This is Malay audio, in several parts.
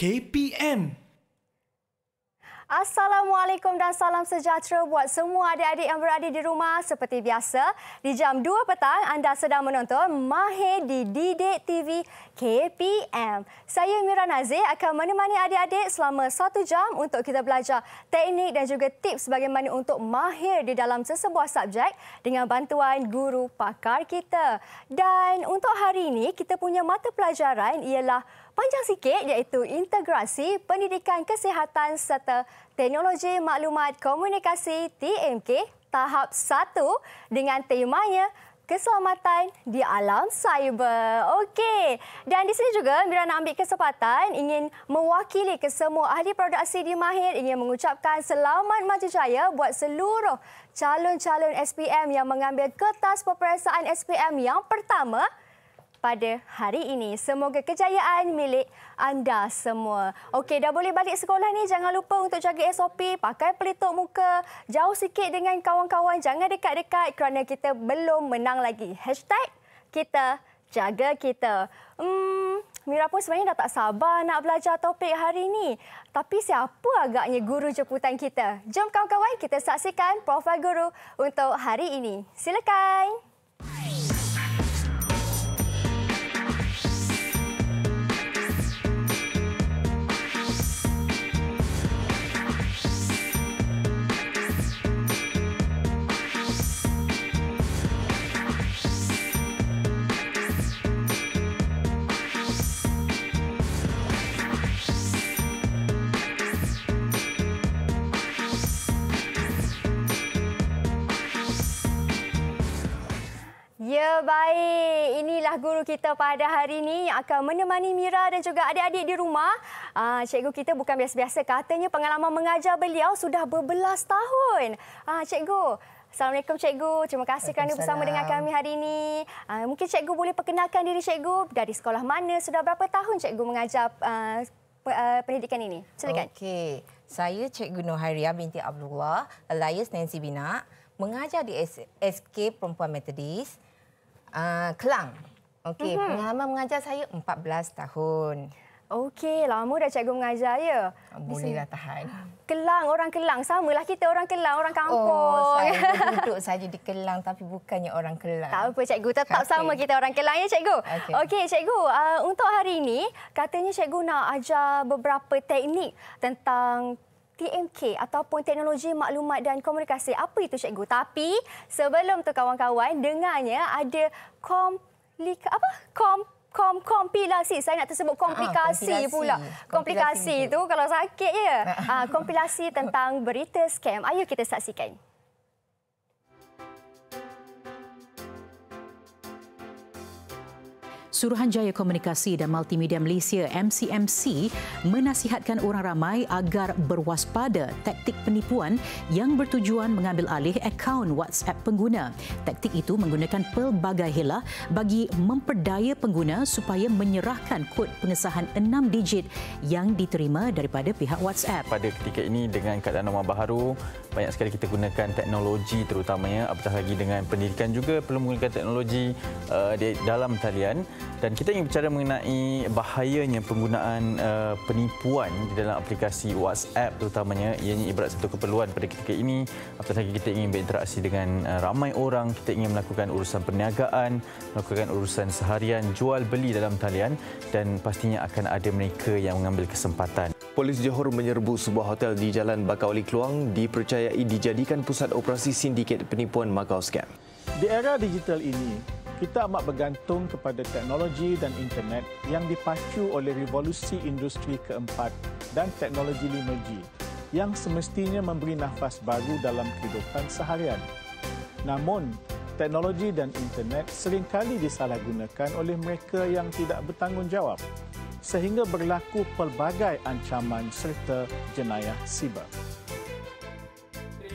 KPM. Assalamualaikum dan salam sejahtera buat semua adik-adik yang berada di rumah. Seperti biasa, di jam 2 petang anda sedang menonton Mahir di Didik TV KPM. Saya Mira Nazir akan menemani adik-adik selama satu jam untuk kita belajar teknik dan juga tips bagaimana untuk mahir di dalam sesebuah subjek dengan bantuan guru pakar kita. Dan untuk hari ini, kita punya mata pelajaran ialah panjang sikit iaitu integrasi pendidikan kesihatan serta teknologi maklumat komunikasi TMK tahap 1 dengan temanya keselamatan di alam cyber. Okey. Dan di sini juga Mira nak ambil kesempatan ingin mewakili kesemua ahli produksi di Mahir ingin mengucapkan selamat maju jaya buat seluruh calon-calon SPM yang mengambil kertas peperiksaan SPM yang pertama pada hari ini. Semoga kejayaan milik anda semua. Okey, dah boleh balik sekolah ni. Jangan lupa untuk jaga SOP, pakai pelitup muka, jauh sikit dengan kawan-kawan. Jangan dekat-dekat kerana kita belum menang lagi. Hashtag kita jaga kita. Hmm, Mira pun sebenarnya dah tak sabar nak belajar topik hari ini. Tapi siapa agaknya guru jemputan kita? Jom kawan-kawan kita saksikan profil guru untuk hari ini. Silakan. Silakan. guru kita pada hari ini yang akan menemani Mira dan juga adik-adik di rumah. Uh, cikgu kita bukan biasa-biasa. Katanya pengalaman mengajar beliau sudah berbelas tahun. Uh, cikgu, Assalamualaikum cikgu. Terima kasih kerana bersama dengan kami hari ini. Uh, mungkin cikgu boleh perkenalkan diri cikgu dari sekolah mana, sudah berapa tahun cikgu mengajar uh, pendidikan ini. Silakan. Okey. Saya Cikgu Nuhairia binti Abdullah, alias Nancy Bina, mengajar di SK Perempuan Methodist, uh, Kelang. Okey, uh-huh. pengalaman mengajar saya 14 tahun. Okey, lama dah cikgu mengajar, ya? Ah, Bolehlah tahan. Kelang, orang Kelang. sama lah kita orang Kelang, orang oh, kampung. Oh, saya duduk saja di Kelang tapi bukannya orang Kelang. Tak apa, cikgu. Tetap okay. sama kita orang Kelang, ya, cikgu? Okey, okay, cikgu. Uh, untuk hari ini, katanya cikgu nak ajar beberapa teknik tentang TMK ataupun Teknologi Maklumat dan Komunikasi. Apa itu, cikgu? Tapi sebelum tu kawan-kawan, dengarnya ada komponen komplik apa kom kom kompilasi saya nak tersebut ah, komplikasi, ha, komplikasi. pula komplikasi, itu kalau sakit ya ha, ah, komplikasi tentang berita scam ayo kita saksikan Suruhanjaya Komunikasi dan Multimedia Malaysia MCMC menasihatkan orang ramai agar berwaspada taktik penipuan yang bertujuan mengambil alih akaun WhatsApp pengguna. Taktik itu menggunakan pelbagai helah bagi memperdaya pengguna supaya menyerahkan kod pengesahan enam digit yang diterima daripada pihak WhatsApp. Pada ketika ini dengan keadaan nama baharu, banyak sekali kita gunakan teknologi terutamanya apatah lagi dengan pendidikan juga perlu menggunakan teknologi uh, dalam talian dan kita ingin bicara mengenai bahayanya penggunaan uh, penipuan di dalam aplikasi WhatsApp terutamanya ianya ibarat satu keperluan pada ketika ini apatah lagi kita ingin berinteraksi dengan uh, ramai orang kita ingin melakukan urusan perniagaan melakukan urusan seharian jual beli dalam talian dan pastinya akan ada mereka yang mengambil kesempatan Polis Johor menyerbu sebuah hotel di Jalan Bakauli Keluang dipercayai dijadikan pusat operasi sindiket penipuan Macau Scam. Di era digital ini, kita amat bergantung kepada teknologi dan internet yang dipacu oleh revolusi industri keempat dan teknologi 5G yang semestinya memberi nafas baru dalam kehidupan seharian. Namun, teknologi dan internet seringkali disalahgunakan oleh mereka yang tidak bertanggungjawab sehingga berlaku pelbagai ancaman serta jenayah siber. 3,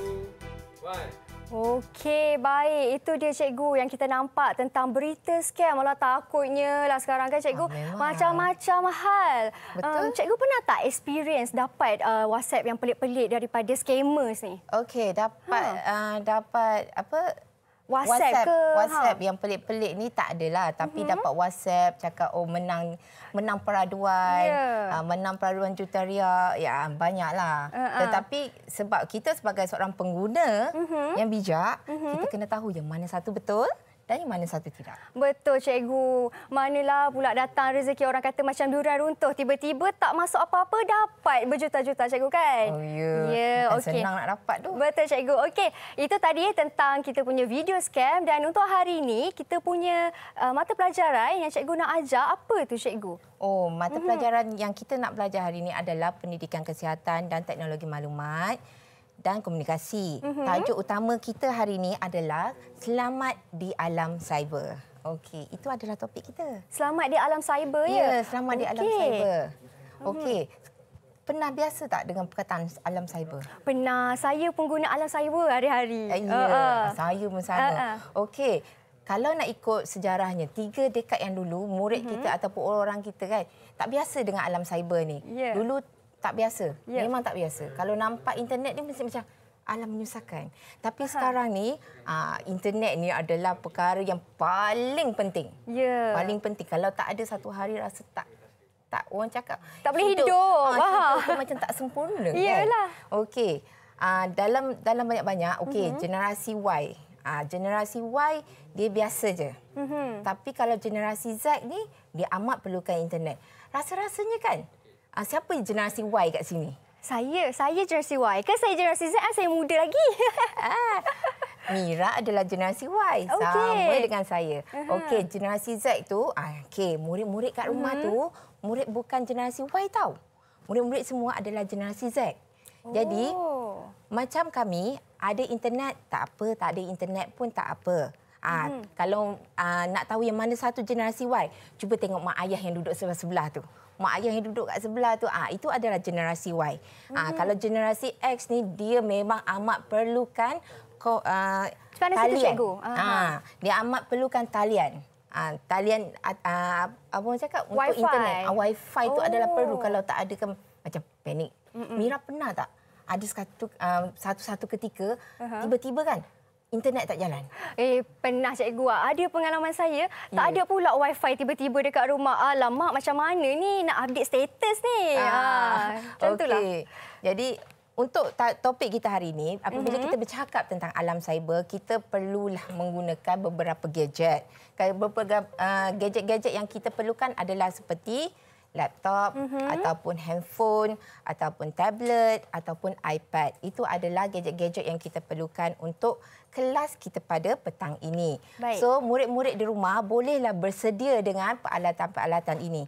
2, 1. Okey, baik. Itu dia cikgu yang kita nampak tentang berita scam. malah takutnya lah sekarang kan cikgu. Ah, Macam-macam ah, hal. Betul. Um, cikgu pernah tak experience dapat uh, WhatsApp yang pelik-pelik daripada scammers ni? Okey, dapat ha. uh, dapat apa? WhatsApp, WhatsApp ke? Ha. WhatsApp ha. yang pelik-pelik ni tak adalah. Tapi mm -hmm. dapat WhatsApp cakap, oh menang menang peraduan, yeah. Ya. uh, menang peraduan juta riak, ya banyaklah. Uh -huh. Tetapi sebab kita sebagai seorang pengguna uh mhm. -huh. yang bijak, uh mhm. -huh. kita kena tahu yang mana satu betul, dan mana satu tidak. Betul cikgu. Manalah pula datang rezeki orang kata macam durian runtuh tiba-tiba tak masuk apa-apa dapat berjuta-juta cikgu kan? Oh ya. Ya, okey. Senang nak dapat tu. Betul cikgu. Okey, itu tadi tentang kita punya video scam dan untuk hari ini kita punya uh, mata pelajaran yang cikgu nak ajar apa tu cikgu? Oh, mata mhm. pelajaran mm-hmm. yang kita nak belajar hari ini adalah pendidikan kesihatan dan teknologi maklumat dan komunikasi. Mm-hmm. Tajuk utama kita hari ini adalah selamat di alam cyber. Okey, itu adalah topik kita. Selamat di alam cyber ya. Ya, selamat okay. di alam cyber. Mhm. Okey. Mm-hmm. Pernah biasa tak dengan perkataan alam cyber? Pernah. Saya pengguna alam cyber hari-hari. Eh, ya, yeah, uh-uh. saya pun sama. Uh-uh. Okey. Kalau nak ikut sejarahnya, tiga dekad yang dulu, murid uh-huh. kita ataupun orang-orang kita kan, tak biasa dengan alam cyber ni. Yeah. Dulu tak biasa. Yeah. Memang tak biasa. Kalau nampak internet ni mesti macam alam menyusahkan. Tapi Aha. sekarang ni ah, internet ni adalah perkara yang paling penting. Yeah. Paling penting. Kalau tak ada satu hari rasa tak tak orang cakap tak boleh hidup. hidup. Ah, hidup Wah. macam tak sempurna kan. Iyalah. Okey. Uh, dalam dalam banyak-banyak okey mm-hmm. generasi Y. Uh, generasi Y dia biasa je. Mm-hmm. Tapi kalau generasi Z ni dia amat perlukan internet. Rasa-rasanya kan Ah, siapa generasi Y kat sini? Saya, saya generasi Y. Kan saya generasi Z, ah, saya muda lagi. Ah, Mira adalah generasi Y. Okay. Sama dengan saya. Uh-huh. Okey, generasi Z tu, ah, okey, murid-murid kat rumah hmm. tu, murid bukan generasi Y tau. Murid-murid semua adalah generasi Z. Oh. Jadi, macam kami, ada internet, tak apa, tak ada internet pun tak apa. Ha, hmm. kalau uh, nak tahu yang mana satu generasi Y, cuba tengok mak ayah yang duduk sebelah-sebelah tu mak ayah yang duduk kat sebelah tu ah itu adalah generasi Y. Hmm. Ah mhm. kalau generasi X ni dia memang amat perlukan ko, uh, talian. Macam mana cikgu? Ah, dia amat perlukan talian. Ah talian ah, ah, apa orang cakap untuk wifi. internet. Ah, wifi oh. tu adalah perlu oh. kalau tak ada kan macam panik. Mm-mm. Mira pernah tak ada satu uh, satu-satu ketika uh-huh. tiba-tiba kan internet tak jalan. Eh pernah cikgu ah, ada pengalaman saya yeah. tak ya. ada pula wifi tiba-tiba dekat rumah. Alamak ah, macam mana ni nak update status ni. Ah, ah tentulah. Okay. Jadi untuk topik kita hari ini apabila mm-hmm. kita bercakap tentang alam cyber kita perlulah menggunakan beberapa gadget. Beberapa ah, gadget-gadget yang kita perlukan adalah seperti laptop mm-hmm. ataupun handphone ataupun tablet ataupun iPad. Itu adalah gadget-gadget yang kita perlukan untuk kelas kita pada petang ini. Baik. So murid-murid di rumah bolehlah bersedia dengan peralatan-peralatan ini.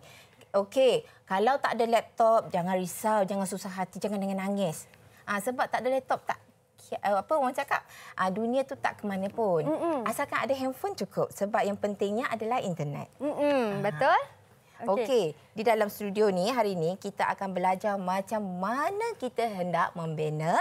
Okey, kalau tak ada laptop jangan risau, jangan susah hati, jangan dengan nangis. Ha, sebab tak ada laptop tak eh, apa orang cakap ah, dunia tu tak ke mana pun Mm-mm. asalkan ada handphone cukup sebab yang pentingnya adalah internet Mm-mm. betul Okey, okay. di dalam studio ni hari ini kita akan belajar macam mana kita hendak membina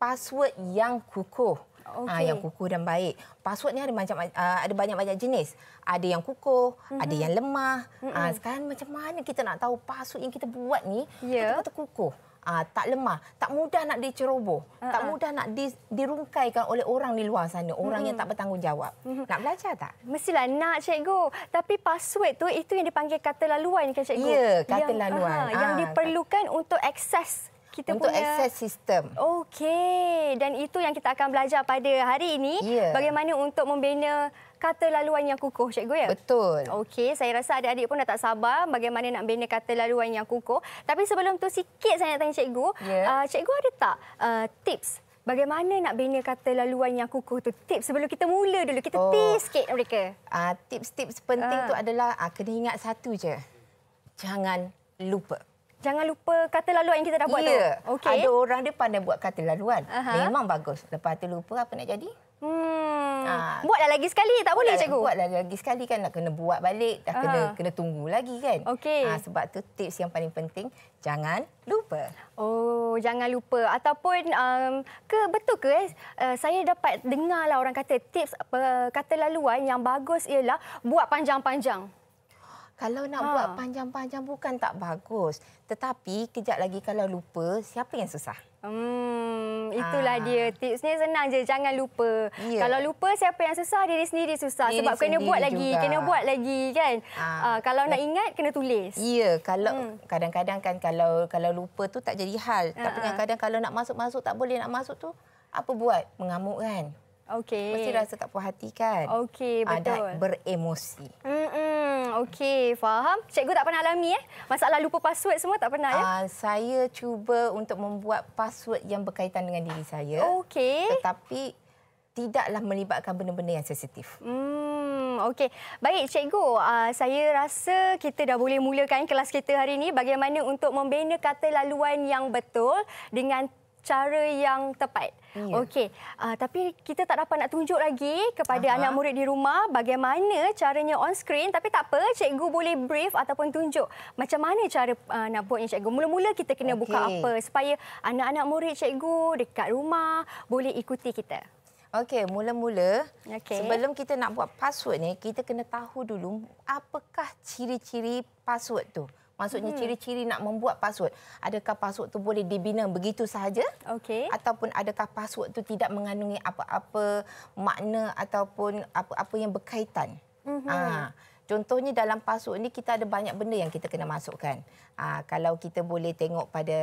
password yang kukuh. Ah, okay. Ha, yang kukuh dan baik. Password ni ada macam ah, ada banyak-banyak jenis. Ada yang kukuh, mm-hmm. ada mhm. yang lemah. Mm-hmm. Ha, sekarang macam mana kita nak tahu password yang kita buat ni yeah. betul-betul kukuh? uh, tak lemah, tak mudah nak diceroboh, uh-uh. tak mudah nak di, dirungkaikan oleh orang di luar sana, orang hmm. yang tak bertanggungjawab. Hmm. Nak belajar tak? Mestilah nak cikgu. Tapi password tu itu yang dipanggil kata laluan kan cikgu? Ya, kata yang, laluan. Uh-huh, ha, yang diperlukan tak. untuk akses kita untuk punya... akses sistem. Okey, dan itu yang kita akan belajar pada hari ini ya. bagaimana untuk membina kata laluan yang kukuh cikgu ya? Betul. Okey, saya rasa adik-adik pun dah tak sabar bagaimana nak bina kata laluan yang kukuh. Tapi sebelum tu sikit saya nak tanya cikgu, yeah. uh, ah, cikgu ada tak uh, tips Bagaimana nak bina kata laluan yang kukuh tu? Tips sebelum kita mula dulu, kita oh. taste sikit mereka. Uh, Tips-tips penting uh. tu adalah uh, kena ingat satu je. Jangan lupa. Jangan lupa kata laluan yang kita dah yeah. buat tu. Ya. Okay. Ada orang dia pandai buat kata laluan. Uh -huh. Memang bagus. Lepas tu lupa apa nak jadi? Hmm. Ha. Ah. Buatlah lagi sekali, tak boleh cikgu? Buatlah lagi sekali kan, nak kena buat balik, dah kena, ha. kena tunggu lagi kan. Okay. Ha, ah, sebab tu tips yang paling penting, jangan lupa. Oh, jangan lupa. Ataupun, um, ke betul ke eh? uh, saya dapat dengar lah orang kata tips uh, kata laluan yang bagus ialah buat panjang-panjang. Kalau nak ha. buat panjang-panjang bukan tak bagus. Tetapi kejap lagi kalau lupa, siapa yang susah? Hmm, itulah ha. dia tipsnya senang je jangan lupa. Ya. Kalau lupa siapa yang susah diri sendiri susah diri sebab sendiri kena buat lagi, kena buat lagi kan. Ha. Ha, kalau nak eh. ingat kena tulis. Ya, kalau hmm. kadang-kadang hmm. kan kalau kalau lupa tu tak jadi hal. Ha. Tapi kadang-kadang kalau nak masuk-masuk tak boleh nak masuk tu apa buat? Mengamuk kan. Okey. Mesti rasa tak puas hati kan? Okey, betul. Ada beremosi. Hmm. -mm okey, faham. Cikgu tak pernah alami eh? Masalah lupa password semua tak pernah ya? Uh, saya cuba untuk membuat password yang berkaitan dengan diri saya. Okey. Tetapi tidaklah melibatkan benda-benda yang sensitif. Hmm, okey. Baik, cikgu, uh, saya rasa kita dah boleh mulakan kelas kita hari ini bagaimana untuk membina kata laluan yang betul dengan cara yang tepat. Yeah. Okey, uh, tapi kita tak dapat nak tunjuk lagi kepada uh anak murid di rumah bagaimana caranya on screen tapi tak apa, cikgu boleh brief ataupun tunjuk macam mana cara uh, nak buatnya cikgu. Mula-mula kita kena okay. buka apa supaya anak-anak murid cikgu dekat rumah boleh ikuti kita. Okey, mula-mula okay. sebelum kita nak buat password ni, kita kena tahu dulu apakah ciri-ciri password tu. Maksudnya hmm. ciri-ciri nak membuat password. Adakah password tu boleh dibina begitu sahaja? Okey. Ataupun adakah password tu tidak mengandungi apa-apa makna ataupun apa-apa yang berkaitan? hmm Ha. Contohnya dalam password ni kita ada banyak benda yang kita kena masukkan. Ha. kalau kita boleh tengok pada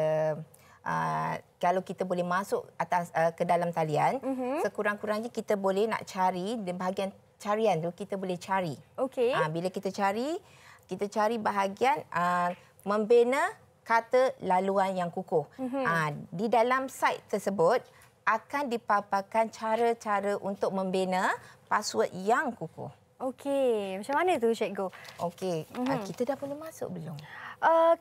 Uh, kalau kita boleh masuk atas uh, ke dalam talian mm-hmm. sekurang-kurangnya kita boleh nak cari di bahagian carian tu kita boleh cari okey uh, bila kita cari kita cari bahagian uh, membina kata laluan yang kukuh. Mm-hmm. Uh, di dalam site tersebut akan dipaparkan cara-cara untuk membina password yang kukuh. Okey, macam mana tu Cikgu? Okey, mm-hmm. uh, kita dah boleh masuk belum? Uh,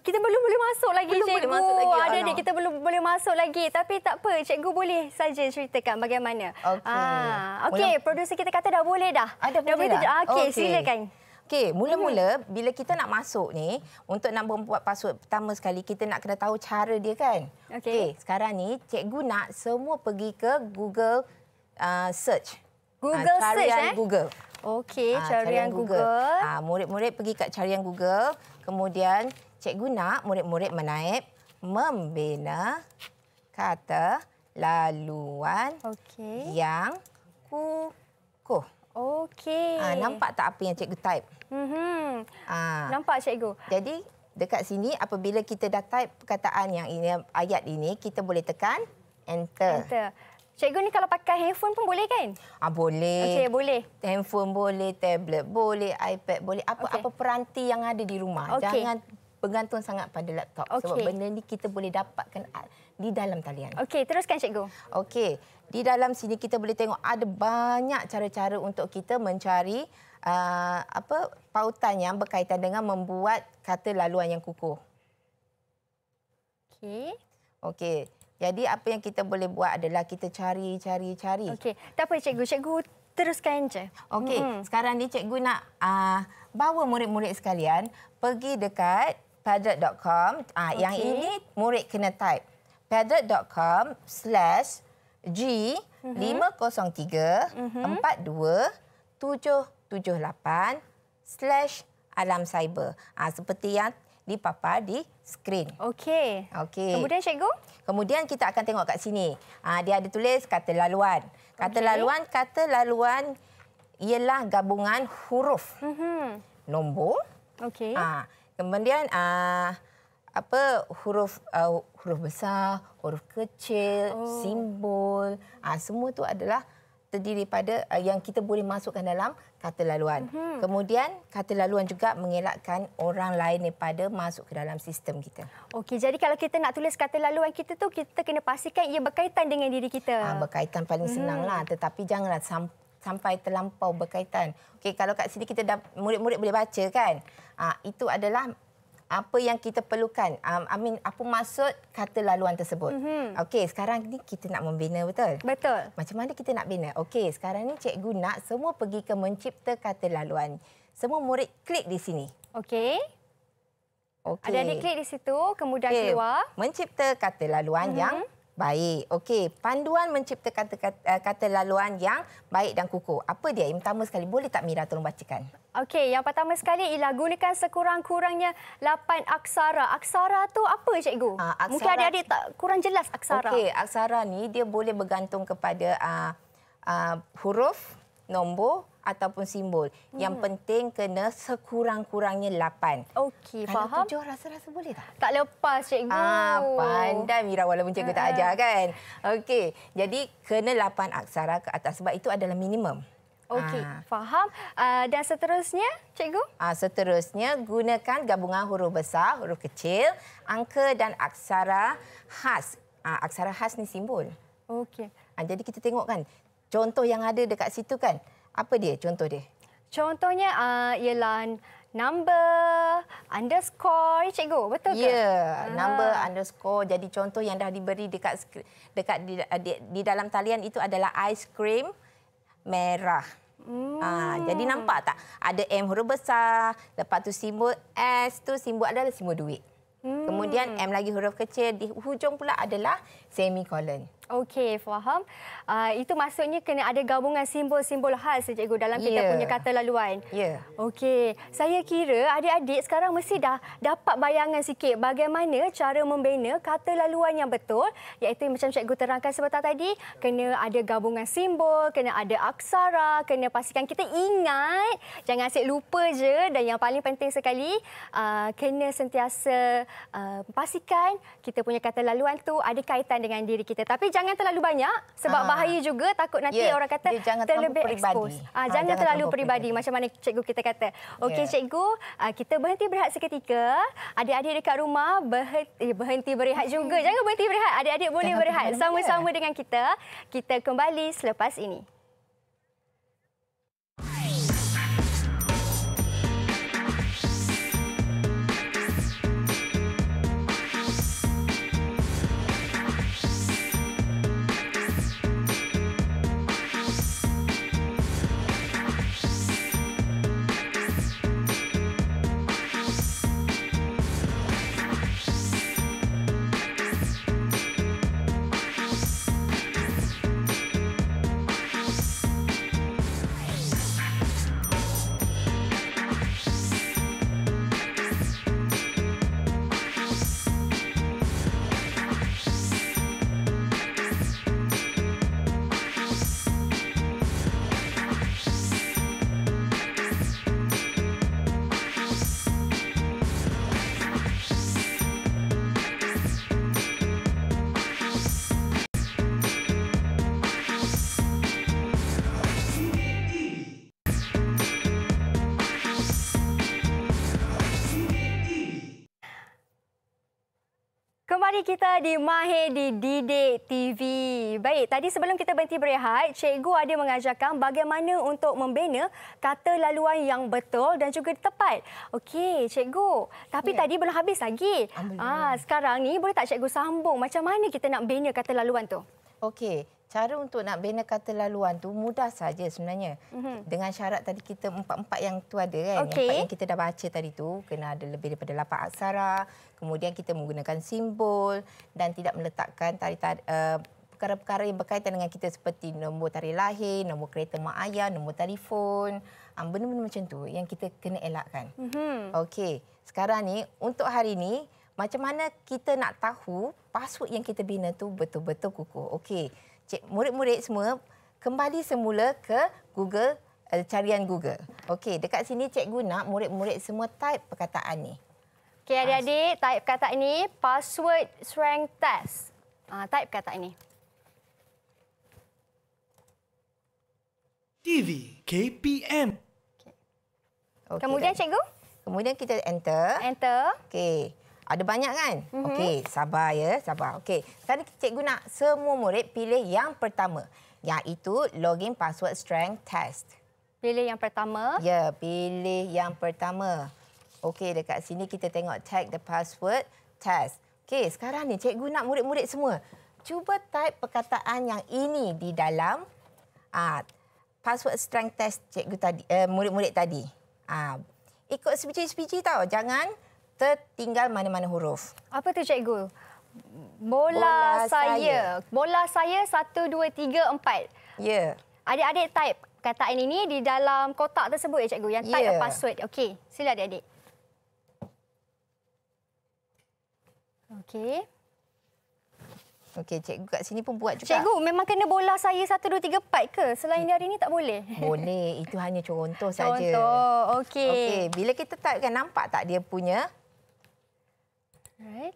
kita belum boleh masuk lagi belum cikgu. masuk lagi. Oh, ada dia kita belum boleh masuk lagi tapi tak apa cikgu boleh saja ceritakan bagaimana. Okey. Ah, okey, Mula... kita kata dah boleh dah. Ah, dah, boleh. boleh dah. okay. silakan. Okey, mula-mula hmm. bila kita nak masuk ni, untuk nak buat password pertama sekali, kita nak kena tahu cara dia kan? Okey. Okay, sekarang ni, cikgu nak semua pergi ke Google uh, search. Google uh, search, eh? Google. Okey, uh, ah, carian Google. Ah, murid-murid uh, pergi ke carian Google. Kemudian, cikgu nak murid-murid menaip membina kata laluan okay. yang kukuh. Okey. ha, nampak tak apa yang cikgu type? Mhm. Ah ha. nampak cikgu. Jadi dekat sini apabila kita dah type perkataan yang ini ayat ini kita boleh tekan enter. Enter. Cikgu ni kalau pakai handphone pun boleh kan? Ah boleh. Okey, boleh. Handphone boleh, tablet boleh, iPad boleh, apa-apa peranti yang ada di rumah. Okay. Jangan bergantung sangat pada laptop okay. sebab benda ni kita boleh dapatkan di dalam talian. Okey, teruskan cikgu. Okey di dalam sini kita boleh tengok ada banyak cara-cara untuk kita mencari uh, apa pautan yang berkaitan dengan membuat kata laluan yang kukuh. Okey. Okey. Jadi apa yang kita boleh buat adalah kita cari cari cari. Okey. Tak apa cikgu, cikgu teruskan je. Okey. Hmm. Sekarang ni cikgu nak uh, bawa murid-murid sekalian pergi dekat padlet.com. Ah uh, okay. yang ini murid kena type padred.com/slash G mhm. lima kosong tiga mhm. empat dua tujuh tujuh lapan slash alam cyber. Ha, seperti yang dipapar di skrin. Okey. Okey. Kemudian cikgu? Kemudian kita akan tengok kat sini. Ha, dia ada tulis kata laluan. Kata okay. laluan, kata laluan ialah gabungan huruf. mm Nombor. Okey. Ha, kemudian... Uh, apa huruf uh, huruf besar, huruf kecil, oh. simbol, uh, semua tu adalah terdiri pada uh, yang kita boleh masukkan dalam kata laluan. Mm-hmm. Kemudian kata laluan juga mengelakkan orang lain daripada masuk ke dalam sistem kita. Okey, jadi kalau kita nak tulis kata laluan kita tu kita kena pastikan ia berkaitan dengan diri kita. uh, berkaitan paling mhm. senanglah mm-hmm. tetapi janganlah sampai sampai terlampau berkaitan. Okey, kalau kat sini kita dah murid-murid boleh baca kan? Ah, itu adalah apa yang kita perlukan. Um, I mean, apa maksud kata laluan tersebut. Mm -hmm. Okey, sekarang ni kita nak membina, betul? Betul. Macam mana kita nak bina? Okey, sekarang ni cikgu nak semua pergi ke mencipta kata laluan. Semua murid klik di sini. Okey. Okey. Ada adik klik di situ, kemudian okay. keluar. Mencipta kata laluan mm -hmm. yang... Baik. Okey, panduan mencipta kata, kata eh, kata laluan yang baik dan kukuh. Apa dia? Yang pertama sekali boleh tak Mira tolong bacakan? Okey, yang pertama sekali ialah gunakan sekurang-kurangnya lapan aksara. Aksara tu apa cikgu? Aa, ah, aksara... Mungkin adik-adik tak kurang jelas aksara. Okey, aksara ni dia boleh bergantung kepada uh, uh, huruf, nombor, ataupun simbol. Hmm. Yang penting kena sekurang-kurangnya lapan. Okey, faham. Kalau tujuh rasa-rasa boleh tak? Tak lepas, cikgu. Ah, pandai Mira walaupun cikgu tak ajar kan. Okey, jadi kena lapan aksara ke atas sebab itu adalah minimum. Okey, ah. faham. Uh, dan seterusnya, cikgu? Ah, seterusnya gunakan gabungan huruf besar, huruf kecil, angka dan aksara khas. Ah, aksara khas ni simbol. Okey. Ah, jadi kita tengok kan. Contoh yang ada dekat situ kan. Apa dia? Contoh dia. Contohnya uh, ialah number underscore cikgu betul ke ya yeah, number underscore jadi contoh yang dah diberi dekat dekat di, di, di dalam talian itu adalah ice cream merah ah, hmm. uh, jadi nampak tak ada m huruf besar lepas tu simbol s tu simbol adalah simbol duit hmm. kemudian m lagi huruf kecil di hujung pula adalah semicolon Okey, faham. Uh, itu maksudnya kena ada gabungan simbol-simbol khas, Cikgu, dalam kita ya. punya kata laluan. Ya. Yeah. Okey. Saya kira adik-adik sekarang mesti dah dapat bayangan sikit bagaimana cara membina kata laluan yang betul, iaitu macam Cikgu terangkan sebentar tadi, kena ada gabungan simbol, kena ada aksara, kena pastikan kita ingat, jangan asyik lupa je dan yang paling penting sekali, uh, kena sentiasa uh, pastikan kita punya kata laluan tu ada kaitan dengan diri kita. Tapi jangan terlalu banyak sebab ha. bahaya juga takut nanti yeah. orang kata terlebih peribadi. expose. Ha, jangan, jangan terlalu peribadi macam mana cikgu kita kata. Okey yeah. cikgu, kita berhenti berehat seketika. Adik-adik dekat rumah berhenti, eh, berhenti berehat juga. Hmm. jangan berhenti berehat. Adik-adik boleh jangan berehat sama-sama dengan kita. Kita kembali selepas ini. kita di Mahir di Didik TV. Baik, tadi sebelum kita berhenti berehat, cikgu ada mengajarkan bagaimana untuk membina kata laluan yang betul dan juga tepat. Okey, cikgu. Tapi ya. tadi belum habis lagi. Ah, sekarang ni boleh tak cikgu sambung macam mana kita nak bina kata laluan tu? Okey cara untuk nak bina kata laluan tu mudah saja sebenarnya. Mm-hmm. Dengan syarat tadi kita empat-empat yang tu ada kan. Okay. Empat yang kita dah baca tadi tu kena ada lebih daripada lapan aksara. Kemudian kita menggunakan simbol dan tidak meletakkan tari tari uh, perkara-perkara yang berkaitan dengan kita seperti nombor tari lahir, nombor kereta mak ayah, nombor telefon. Um, benda-benda macam tu yang kita kena elakkan. Mm-hmm. Okey. Sekarang ni untuk hari ini macam mana kita nak tahu password yang kita bina tu betul-betul kukuh. Okey cik, murid-murid semua kembali semula ke Google eh, carian Google. Okey, dekat sini cikgu nak murid-murid semua type perkataan ni. Okey, adik-adik, type kata ini password strength test. Ah, uh, type kata ini. TV KPM. Okay. Okay, Kemudian dah. cikgu? Kemudian kita enter. Enter. Okey. Ada banyak kan? Mm -hmm. Okey, sabar ya, sabar. Okey, sekarang cikgu nak semua murid pilih yang pertama. Iaitu login password strength test. Pilih yang pertama. Ya, pilih yang pertama. Okey, dekat sini kita tengok tag the password test. Okey, sekarang ni cikgu nak murid-murid semua. Cuba type perkataan yang ini di dalam uh, password strength test cikgu tadi, eh, murid-murid uh, tadi. Uh, ikut speech-speech tau, jangan tertinggal mana-mana huruf. Apa tu cikgu? Bola, bola saya. saya. Bola saya satu, dua, tiga, empat. Ya. Yeah. Adik-adik type kataan ini di dalam kotak tersebut ya cikgu. Yang type yeah. password. Okey. Sila adik-adik. Okey. Okey, cikgu kat sini pun buat juga. Cikgu, memang kena bola saya satu, dua, tiga, empat ke? Selain hari ini tak boleh? Boleh. Itu hanya contoh saja. Contoh. Okey. Okey. Bila kita tak kan, nampak tak dia punya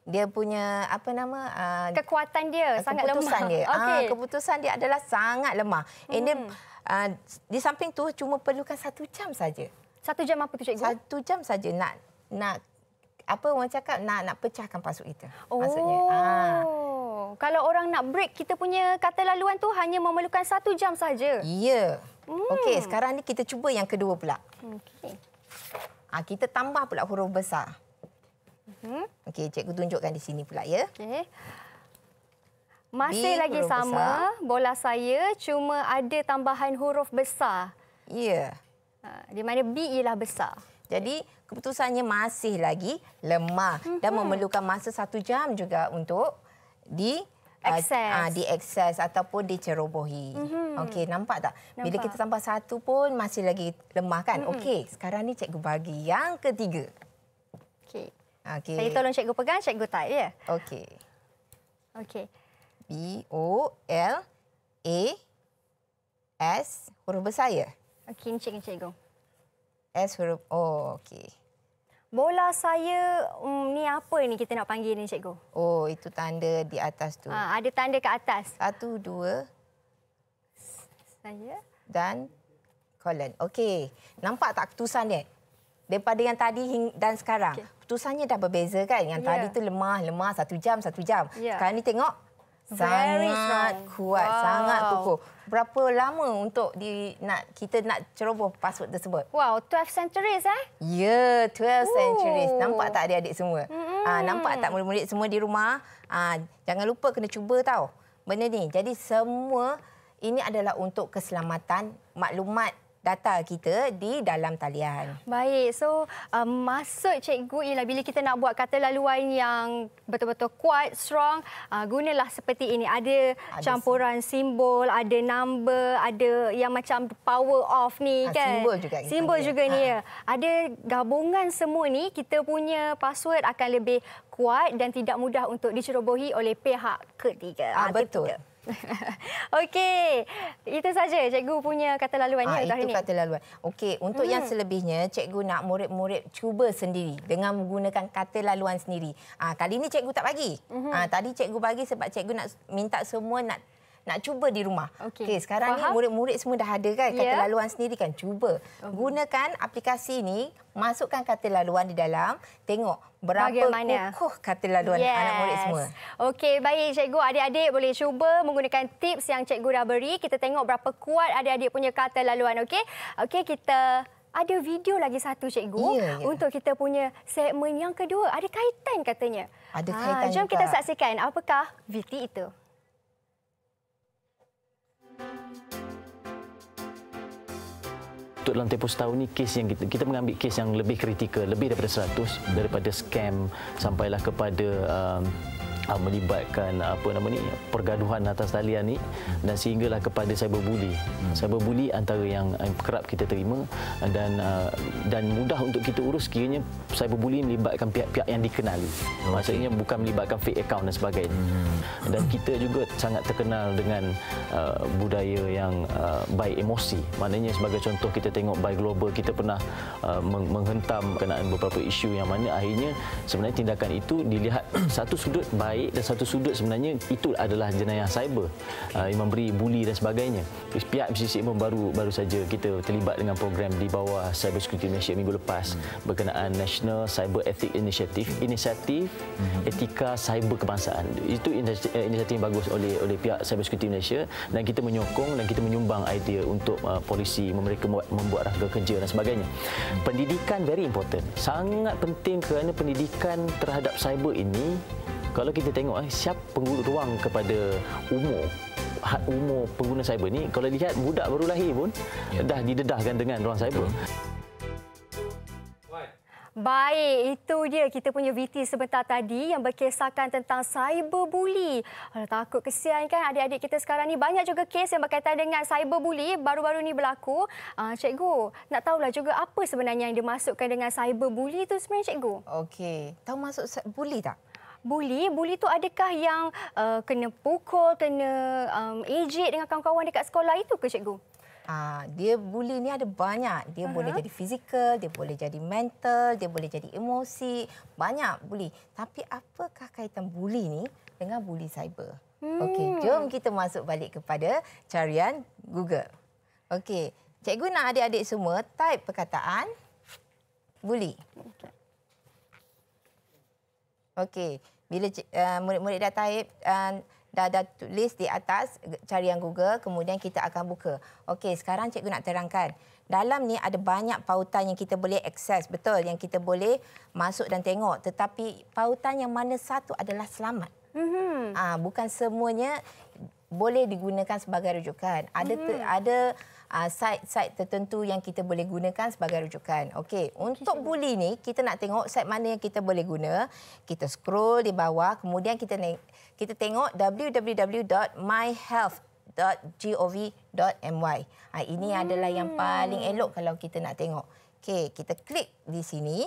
dia punya apa nama ah, kekuatan dia sangat lemah. Keputusan dia. Ah, okay. keputusan dia adalah sangat lemah. Ini then hmm. Ah, di samping tu cuma perlukan satu jam saja. Satu jam apa tu cikgu? Satu jam saja nak nak apa orang cakap nak nak pecahkan pasuk kita. Oh. Maksudnya aa. kalau orang nak break kita punya kata laluan tu hanya memerlukan satu jam saja. Ya. Yeah. Hmm. Okey, sekarang ni kita cuba yang kedua pula. Okey. Ah kita tambah pula huruf besar. Mhm. Okey, cikgu tunjukkan di sini pula ya. Okey. Masih B, lagi sama besar. bola saya cuma ada tambahan huruf besar. Ya. Yeah. Ha, di mana B ialah besar. Jadi keputusannya masih lagi lemah mm -hmm. dan mm-hmm. memerlukan masa satu jam juga untuk di akses uh, ah, di akses ataupun dicerobohi. Mm -hmm. Okey, nampak tak? Nampak. Bila kita tambah satu pun masih lagi lemah kan? Mm -hmm. Okey, sekarang ni cikgu bagi yang ketiga. Okay. Saya tolong cikgu pegang, cikgu type ya. Okey. Okey. B O L A S huruf besar ya. Okey, ni cikgu cikgu. S huruf oh okey. Bola saya um, ni apa ni kita nak panggil ni cikgu? Oh, itu tanda di atas tu. Ha, ada tanda ke atas. Satu, dua. Saya. Dan kolon. Okey. Nampak tak keputusan dia? daripada yang tadi dan sekarang. Okay. Putusannya dah berbeza kan? Yang yeah. tadi tu lemah, lemah satu jam, satu jam. Yeah. Sekarang ni tengok Very sangat strong. kuat, wow. sangat kukuh. Berapa lama untuk di, nak kita nak ceroboh password tersebut? Wow, 12 centuries eh? Ya, yeah, 12 Ooh. centuries. Nampak tak adik-adik semua? Mm-hmm. Uh, nampak tak murid-murid semua di rumah? Uh, jangan lupa kena cuba tau benda ni. Jadi semua ini adalah untuk keselamatan maklumat data kita di dalam talian. Baik, so um, maksud cikgu ialah bila kita nak buat kata laluan yang betul-betul kuat, strong, uh, gunalah seperti ini. Ada, ada campuran simbol, ada number, ada yang macam power off ni ha, kan. Simbol juga. Simbol juga ni ya. Ah. Ada gabungan semua ni, kita punya password akan lebih kuat dan tidak mudah untuk dicerobohi oleh pihak ketiga. Ha, betul. Ketiga. Okey, itu saja cikgu punya kata laluannya ah, ha, hari ini. Itu kata laluan. Okey, untuk hmm. yang selebihnya, cikgu nak murid-murid cuba sendiri dengan menggunakan kata laluan sendiri. Ha, kali ini cikgu tak bagi. Ha, tadi cikgu bagi sebab cikgu nak minta semua nak nak cuba di rumah. Okey, okay, sekarang Faham. ni murid-murid semua dah ada kan kata yeah. laluan sendiri kan cuba. Okay. Oh. Gunakan aplikasi ni, masukkan kata laluan di dalam, tengok berapa Bagaimana? kukuh kata laluan yes. anak murid semua. Okey, baik cikgu, adik-adik boleh cuba menggunakan tips yang cikgu dah beri. Kita tengok berapa kuat adik-adik punya kata laluan, okey? Okey, kita ada video lagi satu cikgu yeah, yeah. untuk kita punya segmen yang kedua. Ada kaitan katanya. Ada ha, kaitan. Ha, jom juga. kita saksikan apakah VT itu dalam tempoh setahun ni kes yang kita, kita mengambil kes yang lebih kritikal lebih daripada 100 daripada scam sampailah kepada uh, uh, melibatkan ah, apa nama ni pergaduhan atas talian ni dan sehinggalah kepada cyberbully. Hmm. Cyberbully antara yang eh, kerap kita terima ah, dan uh, dan mudah untuk kita urus kiranya cyberbully melibatkan pihak-pihak yang dikenali. Okay. Maksudnya bukan melibatkan fake account dan sebagainya. Hmm. Dan kita juga sangat terkenal dengan uh, budaya yang uh, baik emosi. Maknanya sebagai contoh kita tengok by global kita pernah uh, menghentam kenaan beberapa isu yang mana akhirnya sebenarnya tindakan itu dilihat satu sudut baik baik dan satu sudut sebenarnya itu adalah jenayah cyber uh, ah, yang memberi buli dan sebagainya. Pihak MCC pun baru baru saja kita terlibat dengan program di bawah Cyber Security Malaysia minggu lepas hmm. berkenaan National Cyber Ethic Initiative, inisiatif hmm. etika cyber kebangsaan. Itu eh, inisiatif yang bagus oleh oleh pihak Cyber Security Malaysia dan kita menyokong dan kita menyumbang idea untuk uh, polisi mereka membuat, membuat rangka kerja dan sebagainya. Hmm. Pendidikan very important. Sangat penting kerana pendidikan terhadap cyber ini kalau kita tengok eh, siap pengguna ruang kepada umur had umur pengguna cyber ni kalau lihat budak baru lahir pun ya. dah didedahkan dengan ruang cyber Betul. Baik, itu dia kita punya VT sebentar tadi yang berkisahkan tentang cyberbully. Alah takut kesian kan adik-adik kita sekarang ni banyak juga kes yang berkaitan dengan cyberbully baru-baru ni berlaku. Ah cikgu, nak tahulah juga apa sebenarnya yang dimasukkan dengan cyberbully itu sebenarnya cikgu? Okey, tahu masuk bully tak? bully, bully tu adakah yang uh, kena pukul, kena um, ejek dengan kawan-kawan dekat sekolah itu ke cikgu? Ah, dia bully ni ada banyak. Dia uh-huh. boleh jadi fizikal, dia boleh jadi mental, dia boleh jadi emosi, banyak bully. Tapi apakah kaitan bully ni dengan bully cyber? Hmm. Okey, jom kita masuk balik kepada carian Google. Okey, cikgu nak adik-adik semua type perkataan bully. Okay. Okey, bila uh, murid-murid dah type uh, dah dah tulis di atas carian Google, kemudian kita akan buka. Okey, sekarang cikgu nak terangkan. Dalam ni ada banyak pautan yang kita boleh akses, betul yang kita boleh masuk dan tengok. Tetapi pautan yang mana satu adalah selamat. Mhm. Ah, uh, bukan semuanya boleh digunakan sebagai rujukan. Ada mm-hmm. ada site-site ah, tertentu yang kita boleh gunakan sebagai rujukan. Okey, untuk buli ni kita nak tengok site mana yang kita boleh guna. Kita scroll di bawah, kemudian kita kita tengok www.myhealth .gov.my. Ha, ah, ini hmm. adalah yang paling elok kalau kita nak tengok. Okey, kita klik di sini.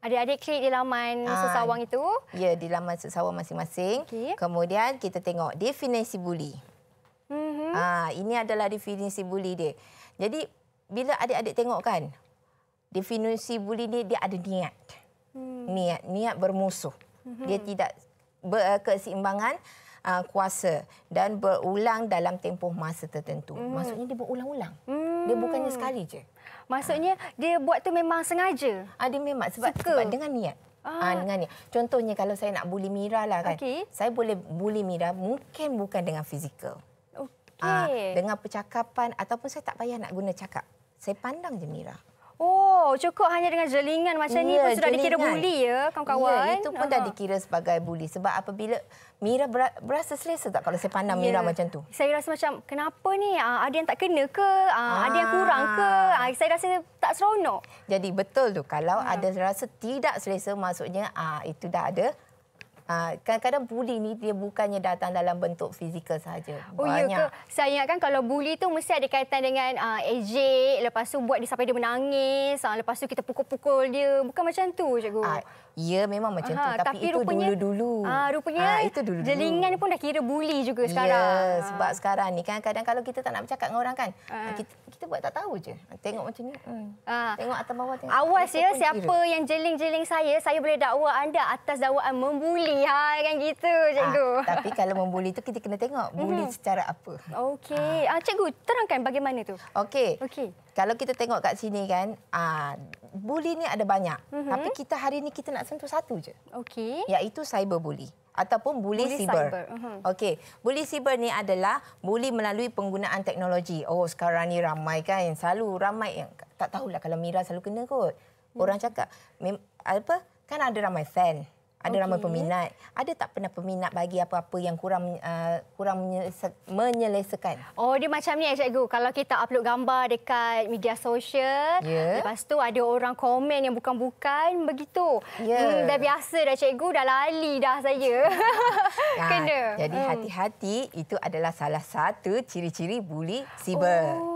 Adik-adik klik di laman ha, sesawang itu. Ya, di laman sesawang masing-masing. Okay. Kemudian kita tengok definisi buli. Mm-hmm. Ah, ini adalah definisi buli dia. Jadi bila adik-adik tengok kan, definisi buli ni dia ada niat. Mm. Niat, niat bermusuh. Mm-hmm. Dia tidak berkeseimbangan eh, uh, ah, kuasa dan berulang dalam tempoh masa tertentu. Mm. Maksudnya dia berulang-ulang. Mm. Dia bukannya sekali je. Maksudnya ha. dia buat tu memang sengaja. Ada ah, memang sebab, sebab dengan niat. Ah. Ha, dengan niat. Contohnya kalau saya nak buli Mira lah kan. Okay. Saya boleh buli Mira mungkin bukan dengan fizikal. Ah, okay. uh, dengan percakapan ataupun saya tak payah nak guna cakap. Saya pandang je Mira. Oh, cukup hanya dengan jelingan macam ya, ni pun ya, sudah jelingan. dikira buli ya, kawan-kawan. Ya, itu pun uh-huh. dah ah. dikira sebagai buli sebab apabila Mira berasa selesa tak kalau saya pandang ya. Mira macam tu? Saya rasa macam kenapa ni? Ah, ada yang tak kena ke? Aa. Ada yang kurang ke? Saya rasa tak seronok. Jadi betul tu kalau ya. ada rasa tidak selesa maksudnya aa, itu dah ada Ha, kadang-kadang buli ni dia bukannya datang dalam bentuk fizikal saja. Oh ya ke? Saya kan kalau buli tu mesti ada kaitan dengan uh, ah, ejek, lepas tu buat dia sampai dia menangis, uh, lepas tu kita pukul-pukul dia. Bukan macam tu, cikgu. Uh, ya, memang macam uh tu, tapi, tapi rupanya, itu dulu-dulu. Ah, uh, rupanya uh, itu dulu-dulu. Jelingan pun dah kira buli juga ya, sekarang. Ya, sebab uh. sekarang ni kan kadang kalau kita tak nak bercakap dengan orang kan, uh. kita kita buat tak tahu je. Tengok macam ni. Uh. Tengok atas bawah tengok. Awas ya siapa kira. yang jeling-jeling saya, saya boleh dakwa anda atas dakwaan membuli lihai kan gitu ah, cikgu. Ha, tapi kalau membuli tu kita kena tengok buli -hmm. secara apa. Okey. Ha. Ah cikgu terangkan bagaimana tu. Okey. Okey. Kalau kita tengok kat sini kan, ah buli ni ada banyak. Mm -hmm. Tapi kita hari ni kita nak sentuh satu je. Okey. Iaitu cyber bully ataupun buli siber. Mhm. Okey, Bully cyber ni adalah bully melalui penggunaan teknologi. Oh, sekarang ni ramai kan, selalu ramai yang tak tahulah kalau Mira selalu kena kot. Mhm. Orang cakap apa? Kan ada ramai fan ada okay. ramai peminat. Ada tak pernah peminat bagi apa-apa yang kurang uh, kurang menyelesaikan? Oh, dia macam ni, Encik Gu. Kalau kita upload gambar dekat media sosial, yeah. lepas tu ada orang komen yang bukan-bukan, begitu. Yeah. Hmm, dah biasa dah, Encik Gu. Dah lali dah saya. Kena. Ah, jadi, hmm. hati-hati. Hmm. Itu adalah salah satu ciri-ciri buli siber. Oh.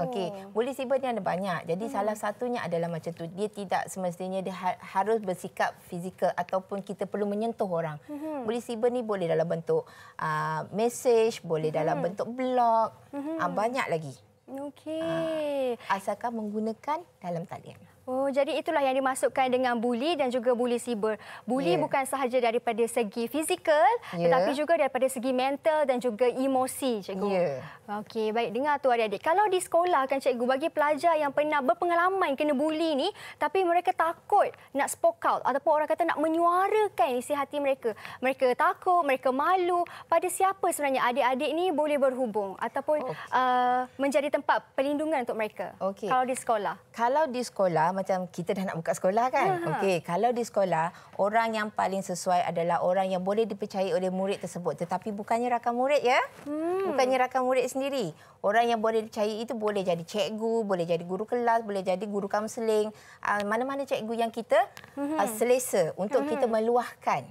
Okey, oh. boleh sibuk ni ada banyak. Jadi hmm. salah satunya adalah macam tu. Dia tidak semestinya dia ha harus bersikap fizikal ataupun kita perlu menyentuh orang. Hmm. Boleh sibuk ni boleh dalam bentuk a uh, message, boleh dalam hmm. bentuk blog, ah, hmm. uh, banyak lagi. Okey. Uh, asalkan menggunakan dalam talian. Oh, jadi itulah yang dimasukkan dengan buli dan juga buli siber. Buli yeah. bukan sahaja daripada segi fizikal yeah. tetapi juga daripada segi mental dan juga emosi, cikgu. Yeah. Okey, baik dengar tu adik-adik. Kalau di sekolah kan cikgu bagi pelajar yang pernah berpengalaman kena buli ni tapi mereka takut nak speak out ataupun orang kata nak menyuarakan isi hati mereka. Mereka takut, mereka malu pada siapa sebenarnya adik-adik ni boleh berhubung ataupun okay. uh, menjadi tempat perlindungan untuk mereka. Okay. Kalau di sekolah. Kalau di sekolah macam kita dah nak buka sekolah kan? Ya. Okey, kalau di sekolah, orang yang paling sesuai adalah orang yang boleh dipercayai oleh murid tersebut. Tetapi bukannya rakan murid ya? Hmm. Bukannya rakan murid sendiri. Orang yang boleh dipercayai itu boleh jadi cikgu, boleh jadi guru kelas, boleh jadi guru kaunseling. Ah, mana-mana cikgu yang kita hmm. selesa untuk hmm. kita mhm. meluahkan.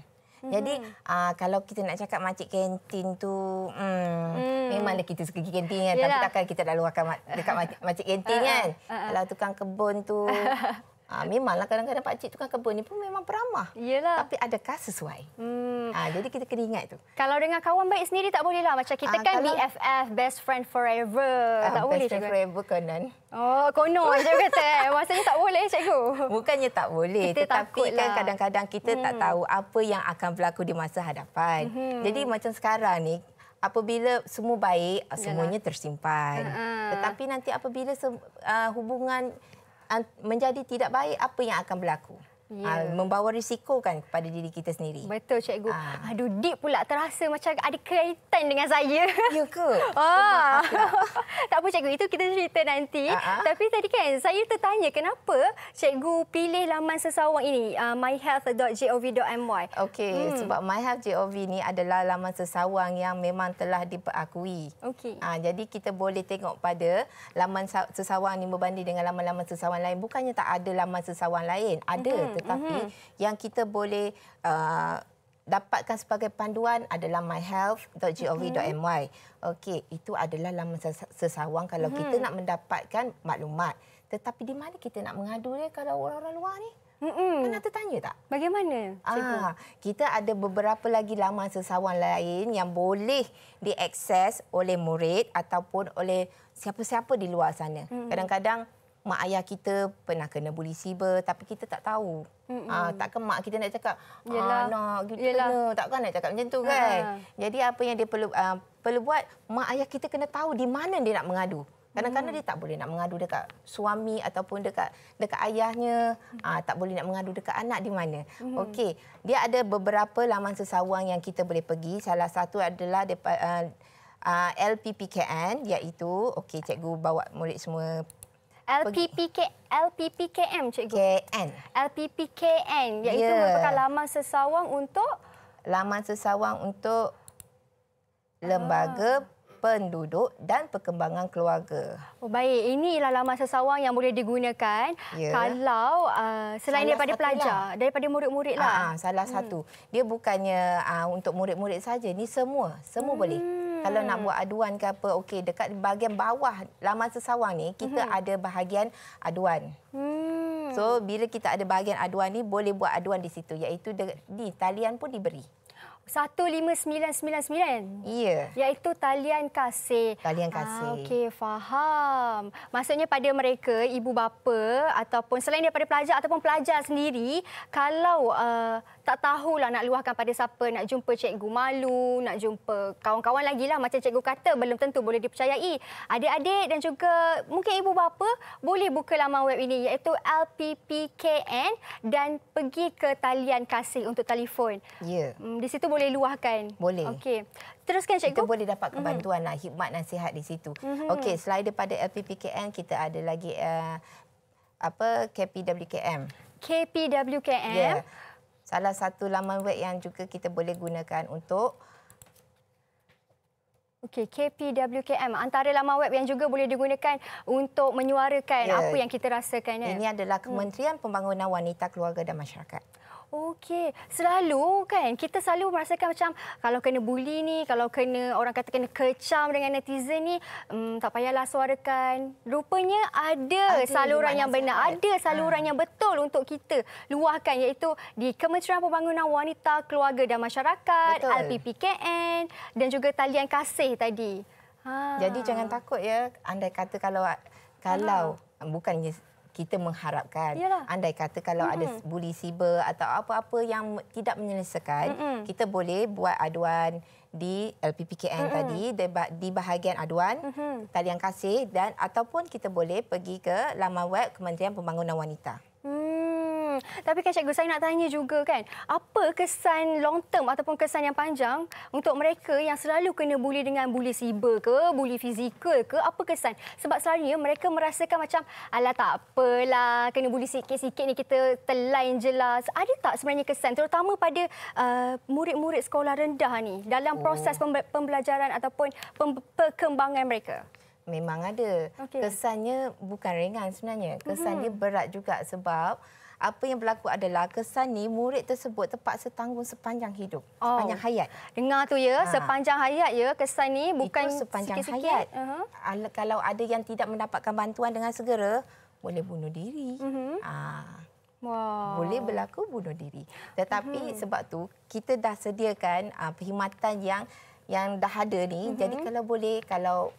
Jadi uh, kalau kita nak cakap makcik kantin tu hmm, hmm. memanglah kita suka pergi kantin kan Yalah. tapi takkan kita dah luahkan dekat makcik kantin ah, ah, kan. Uh, uh, uh. Kalau tukang kebun tu Ha, memanglah kadang-kadang Pak Cik tukang kebun ni pun memang peramah. Yalah. Tapi adakah sesuai? Hmm. Ha, jadi kita kena ingat tu. Kalau dengan kawan baik sendiri tak bolehlah Macam kita ha, kan kalau... BFF, best friend forever. Ha, tak best boleh, friend cikgu. forever oh, konon. Oh, kono je kata. Eh. Maksudnya tak boleh, cikgu. Bukannya tak boleh. Kita tetapi kan takutlah. kan kadang-kadang kita hmm. tak tahu apa yang akan berlaku di masa hadapan. Hmm. Jadi macam sekarang ni, Apabila semua baik, semuanya tersimpan. Uh-huh. Tetapi nanti apabila uh, hubungan menjadi tidak baik apa yang akan berlaku Yeah. Ya. Uh, membawa risiko kan kepada diri kita sendiri. Betul cikgu. Uh. Aduh deep pula terasa macam ada kaitan dengan saya. Ya ke? Oh, ah. tak apa cikgu itu kita cerita nanti. Uh-huh. Tapi tadi kan saya tertanya kenapa cikgu pilih laman sesawang ini uh, myhealth.gov.my. Okey hmm. sebab myhealth.gov ini adalah laman sesawang yang memang telah diperakui. Okey. Uh, jadi kita boleh tengok pada laman sesawang ni berbanding dengan laman-laman sesawang lain bukannya tak ada laman sesawang lain. Ada. uh tetapi mm -hmm. yang kita boleh uh, dapatkan sebagai panduan adalah myhealth.gov.my. Mhm. Okey, itu adalah laman sesawang kalau mm -hmm. kita nak mendapatkan maklumat. Tetapi di mana kita nak mengadu dia kalau orang-orang luar ni? Mm -mm. Kan ada tanya tak? Bagaimana? Ah, kita ada beberapa lagi laman sesawang lain yang boleh diakses oleh murid ataupun oleh siapa-siapa di luar sana. Mhm. Kadang-kadang mm -hmm mak ayah kita pernah kena buli siber tapi kita tak tahu. Mm-hmm. Ah, takkan mak kita nak cakap ah, Yelah. anak gitu Yelah. kena. Takkan nak cakap macam tu kan. Ha. Jadi apa yang dia perlu uh, perlu buat mak ayah kita kena tahu di mana dia nak mengadu. Kadang-kadang dia mm. tak boleh nak mengadu dekat suami ataupun dekat dekat ayahnya, hmm aa, ah, tak boleh nak mengadu dekat anak di mana. hmm Okey, dia ada beberapa laman sesawang yang kita boleh pergi. Salah satu adalah uh, uh, LPPKN iaitu okey cikgu bawa murid semua LPPK LPPKM cikgu. KN. LPPKN iaitu yeah. merupakan laman sesawang untuk laman sesawang untuk ah. lembaga ah penduduk dan perkembangan keluarga. Oh, baik, ini ialah laman sesawang yang boleh digunakan ya. kalau uh, selain salah daripada lah. pelajar, lah. daripada murid-muridlah. Ah, salah hmm. satu. Dia bukannya uh, untuk murid-murid saja, Ini semua, semua hmm. boleh. Kalau nak buat aduan ke apa, okey dekat bahagian bawah laman sesawang ni kita hmm. ada bahagian aduan. Hmm. So bila kita ada bahagian aduan ni boleh buat aduan di situ iaitu di talian pun diberi. 15999. Ya. Iaitu talian kasih. Talian ah, kasih. Ah, Okey, faham. Maksudnya pada mereka ibu bapa ataupun selain daripada pelajar ataupun pelajar sendiri kalau uh, tak tahulah nak luahkan pada siapa nak jumpa cikgu malu nak jumpa kawan-kawan lagi lah macam cikgu kata belum tentu boleh dipercayai adik-adik dan juga mungkin ibu bapa boleh buka laman web ini iaitu LPPKN dan pergi ke talian kasih untuk telefon ya yeah. Hmm, di situ boleh luahkan boleh okey teruskan cikgu kita boleh dapat mhm. bantuan mm lah hikmat nasihat di situ mm-hmm. okey selain daripada LPPKN kita ada lagi uh, apa KPWKM KPWKM yeah salah satu laman web yang juga kita boleh gunakan untuk Okey, KPWKM antara laman web yang juga boleh digunakan untuk menyuarakan yeah. apa yang kita rasakan. Ya? Ini adalah hmm. Kementerian hmm. Pembangunan Wanita, Keluarga dan Masyarakat. Okey, selalu kan kita selalu merasakan macam kalau kena buli ni, kalau kena orang kata kena kecam dengan netizen ni, um, tak payahlah suarakan. Rupanya ada Adi, saluran yang benar, sahabat. ada saluran ha. yang betul untuk kita luahkan iaitu di Kementerian Pembangunan Wanita, Keluarga dan Masyarakat, betul. LPPKN dan juga talian kasih tadi. Ha. Jadi jangan takut ya, andai kata kalau ha. kalau ha. bukannya kita mengharapkan Yalah. andai kata kalau mm-hmm. ada buli siber atau apa-apa yang tidak menyelesaikan mm-hmm. kita boleh buat aduan di LPPKN mm-hmm. tadi di bahagian aduan mm-hmm. talian kasih dan ataupun kita boleh pergi ke laman web Kementerian Pembangunan Wanita. Tapi kan Cikgu, saya nak tanya juga kan, apa kesan long term ataupun kesan yang panjang untuk mereka yang selalu kena buli dengan buli siber ke, buli fizikal ke, apa kesan? Sebab selalunya mereka merasakan macam, alah tak apalah, kena buli sikit-sikit ni kita telan jelas. Ada tak sebenarnya kesan terutama pada uh, murid-murid sekolah rendah ni dalam oh. proses oh. pembelajaran ataupun pem- perkembangan mereka? Memang ada. Okay. Kesannya bukan ringan sebenarnya. kesannya mm-hmm. berat juga sebab apa yang berlaku adalah kesan ni murid tersebut terpaksa tanggung sepanjang hidup oh. sepanjang hayat dengar tu ya ha. sepanjang hayat ya kesan ni bukan Itu sepanjang sikit-sikit. hayat uh-huh. kalau ada yang tidak mendapatkan bantuan dengan segera boleh bunuh diri uh-huh. ha. Wow. Boleh berlaku bunuh diri. Tetapi uh sebab tu kita dah sediakan uh, perkhidmatan yang yang dah ada ni. uh Jadi kalau boleh kalau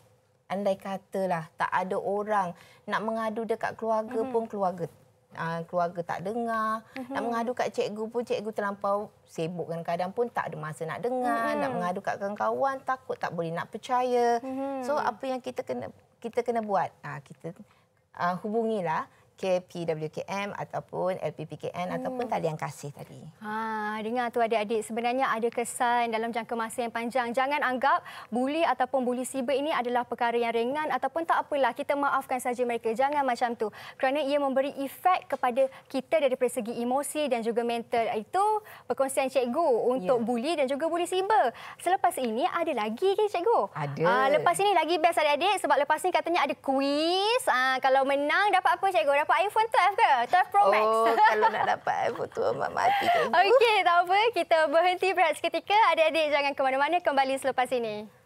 andai katalah tak ada orang nak mengadu dekat keluarga uh pun keluarga uh, keluarga tak dengar. Mm-hmm. Nak mhm. mengadu kat cikgu pun cikgu terlampau sibuk kan kadang pun tak ada masa nak dengar. Mm-hmm. Nak mhm. mengadu kat kawan-kawan takut tak boleh nak percaya. Mm-hmm. So apa yang kita kena kita kena buat? Uh, kita uh, hubungilah KPWKM ataupun LPPKN hmm. ataupun talian kasih tadi. Ha, dengar tu adik-adik sebenarnya ada kesan dalam jangka masa yang panjang. Jangan anggap buli ataupun buli siber ini adalah perkara yang ringan ataupun tak apalah kita maafkan saja mereka. Jangan macam tu. Kerana ia memberi efek kepada kita dari segi emosi dan juga mental. Itu perkongsian cikgu untuk ya. buli dan juga buli siber. Selepas ini ada lagi ke cikgu? Ada. Ha, lepas ini lagi best adik-adik sebab lepas ni katanya ada kuis. Ha, kalau menang dapat apa cikgu? Dapat dapat iPhone 12 ke? 12 Pro Max? Oh, kalau nak dapat iPhone tu, Mak mati kan. Okey, tak apa. Kita berhenti berhenti seketika. Adik-adik jangan ke mana-mana. Kembali selepas ini.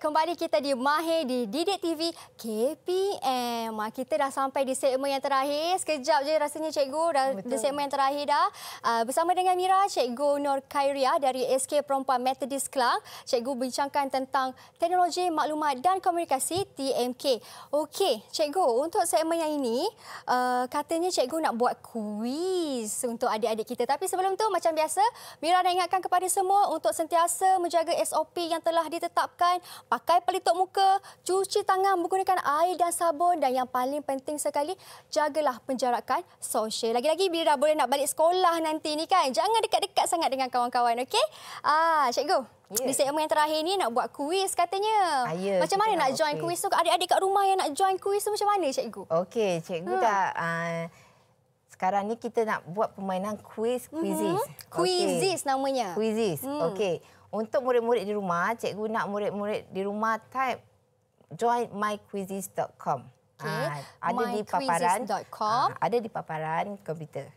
kembali kita di Mahir di Didik TV KPM. Ah, kita dah sampai di segmen yang terakhir. Sekejap je rasanya cikgu dah Betul. di segmen yang terakhir dah. Ah, bersama dengan Mira, cikgu Nur Khairia dari SK Perempuan Methodist Kelang. Cikgu bincangkan tentang teknologi maklumat dan komunikasi TMK. Okey, cikgu untuk segmen yang ini, ah, katanya cikgu nak buat kuis untuk adik-adik kita. Tapi sebelum tu macam biasa, Mira nak ingatkan kepada semua untuk sentiasa menjaga SOP yang telah ditetapkan pakai pelitup muka, cuci tangan menggunakan air dan sabun dan yang paling penting sekali, jagalah penjarakan sosial. Lagi-lagi bila dah boleh nak balik sekolah nanti ni kan, jangan dekat-dekat sangat dengan kawan-kawan, okey? Ah, cikgu. Yeah. Di segmen yang terakhir ni nak buat kuis katanya. Ah, yeah, macam mana nak lah, join kuis tu? Adik-adik kat rumah yang nak join kuis tu macam mana cikgu? Okey, cikgu hmm. dah uh, sekarang ni kita nak buat permainan kuis mhm. kuisis, Mm-hmm. Quizzes okay. namanya. Kuisis, Hmm. Okey. Untuk murid-murid di rumah, cikgu nak murid-murid di rumah type joinmyquizzes.com. Okay. Ah, ada di paparan. Ha, ada di paparan komputer.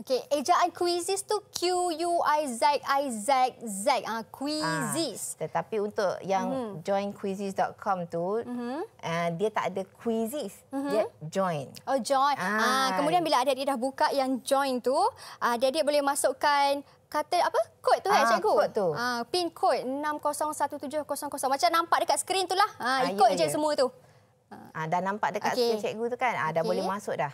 Okey, ejaan quizzes tu Q U I Z I Z Z. Ah, ha, quizzes. Ha, ah, tetapi untuk yang mm. joinquizzes.com tu, mm-hmm. uh, dia tak ada quizzes. Mm-hmm. Dia join. Oh, join. Ah, ha. ha, kemudian bila ada dia dah buka yang join tu, ah uh, dia boleh masukkan kata apa? Kod tu kan ah, cikgu? Kod tu. Ah, pin kod 601700. Macam nampak dekat skrin tu lah. Ah, ah ikut ah, je ya. semua tu. Ah, dah nampak dekat okay. skrin cikgu tu kan? Ah, dah okay. boleh masuk dah.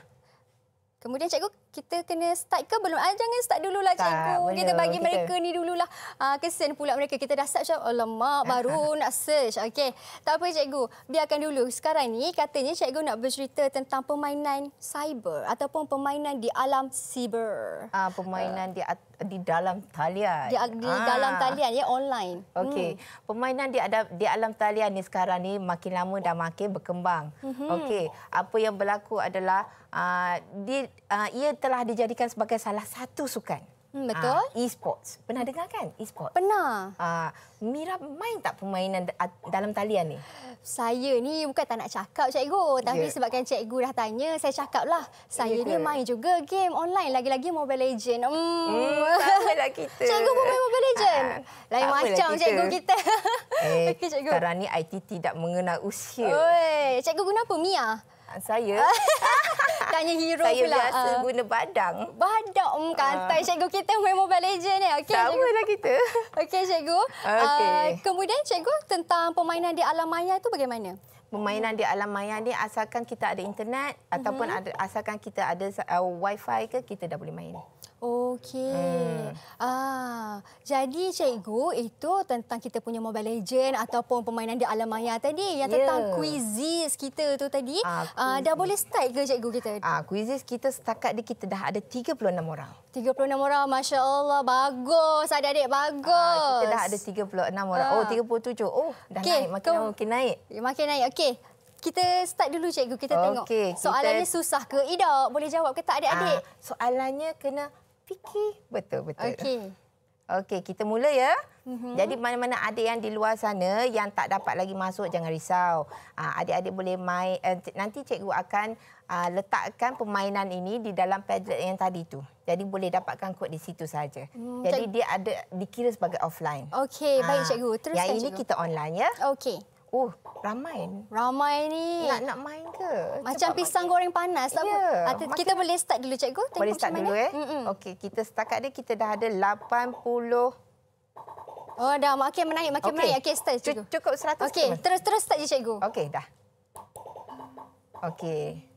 Kemudian cikgu, kita kena start ke belum? Ah, jangan start dulu lah cikgu. Belum. Kita lah, bagi kita... mereka ni dululah. Ah, kesan pula mereka. Kita dah start macam, alamak baru nak search. okay Tak apa cikgu, biarkan dulu. Sekarang ni katanya cikgu nak bercerita tentang permainan cyber ataupun permainan di alam cyber. Ah, permainan uh. di atas di dalam talian di, di ah. dalam talian ya online okey hmm. permainan di ada di alam talian ni sekarang ni makin lama dah makin berkembang mm -hmm. okey apa yang berlaku adalah Ah, dia uh, ia telah dijadikan sebagai salah satu sukan. Hmm, ah, betul. Uh, e-sports. Pernah dengar kan e-sports? Pernah. Uh, Mira main tak permainan dalam talian ni? Saya ni bukan tak nak cakap cikgu. Tapi yeah. sebabkan cikgu dah tanya, saya cakaplah. Saya yeah. ni main juga game online. Lagi-lagi Mobile Legends. Hmm. Mm, Takpelah kita. Cikgu pun main Mobile Legends? Uh, Lain macam kita. cikgu kita. eh, okay, cikgu. sekarang ni IT tidak mengenal usia. Oi, cikgu guna apa? Mia? Saya? Tanya hero saya pula. Saya biasa uh. guna badang. Badang um, hmm, ah. kantai uh. cikgu kita main Mobile Legends ni. Okay, Sama lah kita. Okey cikgu. Okay. Uh, ah, kemudian cikgu tentang permainan di alam maya itu bagaimana? Pemainan di alam maya ni asalkan kita ada internet mhm. ataupun mm -hmm. ada, asalkan kita ada uh, wifi ke kita dah boleh main. Okey. Uh. Ah, jadi cikgu itu tentang kita punya Mobile Legend ataupun permainan di alam maya tadi yang yeah. tentang quizzes kita tu tadi. Uh, ah, dah boleh start ke cikgu kita? Ah, quizzes kita setakat ni kita dah ada 36 orang. 36 orang, Masya Allah. Bagus, ada adik Bagus. Ah, kita dah ada 36 orang. Oh, ah. Oh, 37. Oh, dah okay. naik. Makin, makin naik. Makin naik. Okey. Kita start dulu cikgu kita okay, tengok. Soalannya kita... susah ke? Idak boleh jawab ke tak adik-adik? Ah, soalannya kena fikir. Betul, betul. Okey. Okey, kita mula ya. Mm-hmm. Jadi mana-mana adik yang di luar sana yang tak dapat lagi masuk jangan risau. Ah, adik-adik boleh main eh, nanti cikgu akan ah, letakkan permainan ini di dalam padlet yang tadi tu. Jadi boleh dapatkan kod di situ saja. Mm, Jadi cik... dia ada dikira sebagai offline. Okey, baik ah, cikgu. Teruskan cikgu. Yang ini cikgu. kita online ya. Okey. Oh, ramai. ni. Ramai ni. Nak nak main ke? Macam Cepat pisang makin. goreng panas. Lah ya. Yeah. Kita makin... boleh start dulu, cikgu. Tengok boleh start dulu, eh? Mm-mm. Okey, kita setakat dia kita dah ada 80... Oh, dah. Makin menaik, makin okay. menaik. Okey, start, cikgu. C- cukup 100. Okey, terus-terus start je, cikgu. Okey, dah. Okey.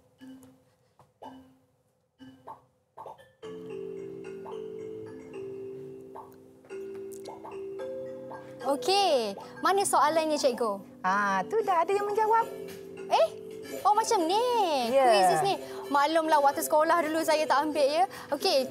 Okey, mana soalannya cikgu? Ah, tu dah ada yang menjawab. Eh? Oh macam ni. Yeah. Quizzes ni. Maklumlah waktu sekolah dulu saya tak ambil ya. Okey,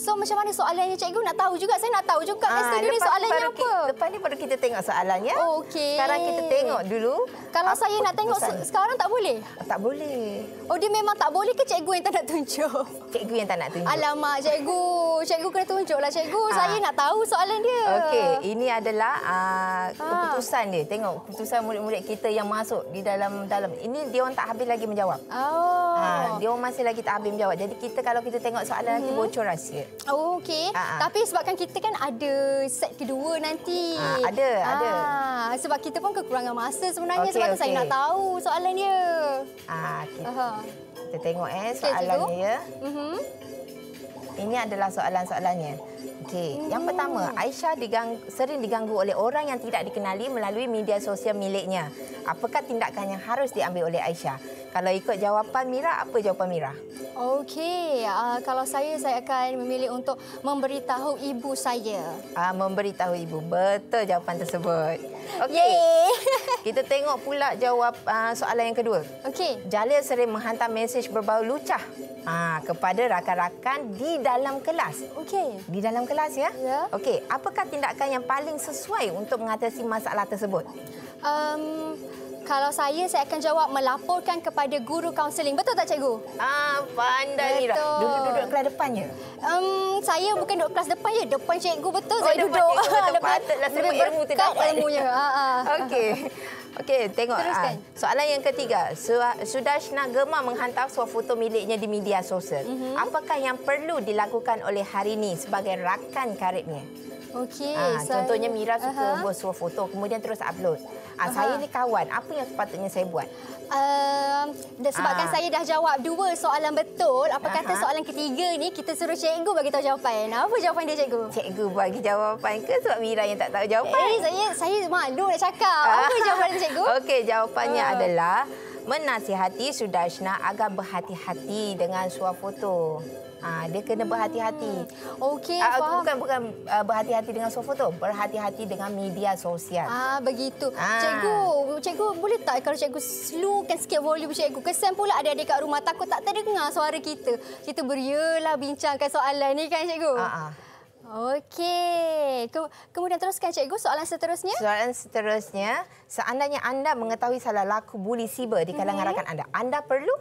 So macam mana soalannya cikgu nak tahu juga. Saya nak tahu juga kat studio ni soalannya apa. Depan ni baru kita tengok soalannya. Oh, okay. Sekarang kita tengok dulu. Kalau saya nak tengok se sekarang tak boleh? Tak boleh. Oh dia memang tak boleh ke cikgu yang tak nak tunjuk? Cikgu yang tak nak tunjuk. Alamak cikgu. Cikgu kena tunjuklah cikgu. Ha. Saya nak tahu soalan dia. Okey. Ini adalah uh, keputusan ha. dia. Tengok keputusan murid-murid kita yang masuk di dalam dalam. Ini dia orang tak habis lagi menjawab. Oh. Ha. Dia orang masih lagi tak habis menjawab. Jadi kita kalau kita tengok soalan mm -hmm. nanti mhm. bocor rahsia. Oh, okey. Ah, ah. Tapi sebabkan kita kan ada set kedua nanti. Ha, ada, ha, ada. Sebab kita pun kekurangan masa sebenarnya. Okay, sebab okay. saya nak tahu soalan dia. Ha, okay. Kita tengok eh, soalan okay, dia. Uh mhm. -huh. Ini adalah soalan-soalannya. Okey, yang pertama, Aisyah digang, sering diganggu oleh orang yang tidak dikenali melalui media sosial miliknya. Apakah tindakan yang harus diambil oleh Aisyah? Kalau ikut jawapan Mira, apa jawapan Mira? Okey, uh, kalau saya saya akan memilih untuk memberitahu ibu saya. Ah, uh, memberitahu ibu. Betul jawapan tersebut. Okey. Kita tengok pula jawab uh, soalan yang kedua. Okey. Jalil sering menghantar mesej berbau lucah. Ah, uh, kepada rakan-rakan di dalam kelas. Okey. Di dalam kelas ya. ya. Okey, apakah tindakan yang paling sesuai untuk mengatasi masalah tersebut? Um, kalau saya saya akan jawab melaporkan kepada guru kaunseling. Betul tak cikgu? Ah, pandai Mira. Duduk-duduk kelas depannya. Um, saya bukan duduk kelas depan ya, depan cikgu betul oh, saya depan duduk. Cikgu depan. Patutlah semua ilmu terdapat ilmunya. Ha ah. Okey. Okey, tengok. Teruskan. Ah, soalan yang ketiga. sudah Shna gemar menghantar suah foto miliknya di media sosial. Mm -hmm. Apakah yang perlu dilakukan oleh hari ini sebagai rakan karibnya? Okey. Ha, saya... Contohnya Mira suka uh-huh. buat suruh foto kemudian terus upload. Ha, uh-huh. Saya ni kawan, apa yang sepatutnya saya buat? Uh, sebabkan ha. saya dah jawab dua soalan betul, apa kata uh-huh. soalan ketiga ni kita suruh cikgu bagi tahu jawapan. Apa jawapan dia cikgu? Cikgu bagi jawapan ke sebab Mira yang tak tahu jawapan? Eh, saya, saya malu nak cakap. Apa jawapan cikgu? Okey, jawapannya uh. adalah menasihati Sudarshna agar berhati-hati dengan suap foto. Ha, dia kena berhati-hati. Okey, ha, faham. Bukan, bukan uh, berhati-hati dengan sofa tu. Berhati-hati dengan media sosial. Ah, ha, begitu. Ha. Cikgu, cikgu boleh tak kalau cikgu slowkan sikit volume cikgu? Kesan pula ada adik kat rumah takut tak terdengar suara kita. Kita berialah bincangkan soalan ni kan cikgu? Ha, ha. Okey. Kemudian teruskan cikgu soalan seterusnya. Soalan seterusnya, seandainya anda mengetahui salah laku buli siber di kalangan hmm. rakan anda, anda perlu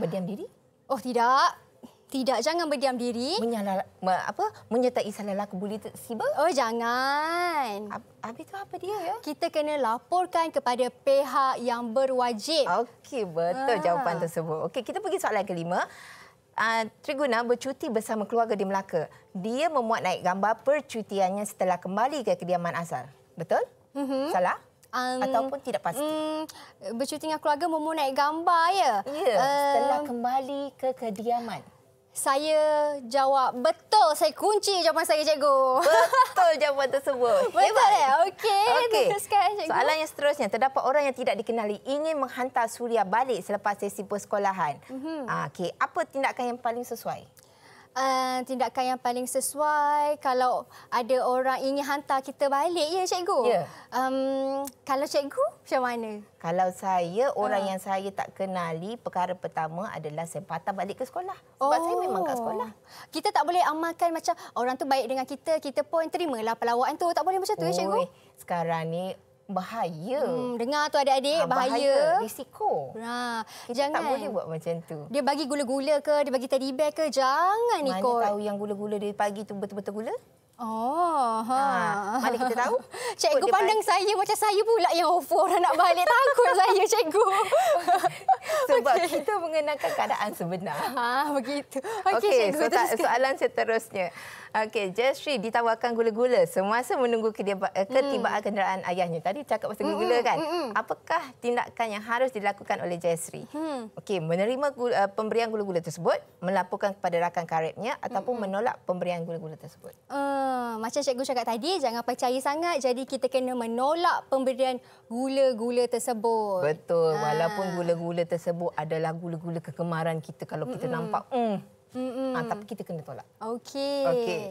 berdiam diri? Oh, tidak tidak jangan berdiam diri menyala apa menyertai salah laku buli siber oh jangan apa itu apa dia ya kita kena laporkan kepada pihak yang berwajib okey betul ha. jawapan tersebut okey kita pergi soalan kelima Uh, ah, Triguna bercuti bersama keluarga di Melaka. Dia memuat naik gambar percutiannya setelah kembali ke kediaman asal. Betul? Mm-hmm. Salah? Um, Ataupun tidak pasti? Mm, bercuti dengan keluarga memuat naik gambar, ya? Ya, yeah, um, setelah kembali ke kediaman. Saya jawab betul. Saya kunci jawapan saya, cikgu. Betul jawapan tersebut. Betul ya? Okey. Okay. Teruskan, cikgu. Soalan yang seterusnya. Terdapat orang yang tidak dikenali ingin menghantar suria balik selepas sesi persekolahan. Mm -hmm. Okey. Apa tindakan yang paling sesuai? uh, tindakan yang paling sesuai kalau ada orang ingin hantar kita balik ya cikgu. Ya. Um kalau cikgu macam mana? Kalau saya orang uh. yang saya tak kenali perkara pertama adalah sempatan balik ke sekolah. Sebab oh. saya memang kat sekolah. Kita tak boleh amalkan macam orang tu baik dengan kita kita pun terimalah perlawanan tu tak boleh macam tu ya, Oi. ya cikgu. Sekarang ni bahaya. Hmm, dengar tu adik-adik, ha, bahaya. bahaya. Risiko. Ha, kita jangan. tak boleh buat macam tu. Dia bagi gula-gula ke, dia bagi teddy bear ke, jangan Mana ikut. Mana tahu yang gula-gula dia pagi tu betul-betul gula? Oh, ha. ha. Mana kita tahu? Cikgu pandang depan. saya macam saya pula yang offer orang nak balik. Takut saya, cikgu. Sebab okay. kita mengenakan keadaan sebenar. Ha, begitu. Okey, okay, So, soalan seterusnya. Okey, Jesri ditawarkan gula-gula semasa menunggu eh, hmm. ketibaan mm. kenderaan ayahnya. Tadi cakap pasal gula-gula kan? Mm Apakah tindakan yang harus dilakukan oleh Jesri? Mm. Okey, menerima gula, uh, eh, pemberian gula-gula tersebut, melaporkan kepada rakan karibnya ataupun menolak pemberian gula-gula tersebut? Uh, macam Cikgu cakap tadi, jangan percaya sangat. Jadi kita kena menolak pemberian gula-gula tersebut. Betul. Ha. Walaupun ah. gula-gula tersebut adalah gula-gula kegemaran kita kalau kita mm nampak... Mm, Ha, tapi kita kena tolak. Okey. Okey.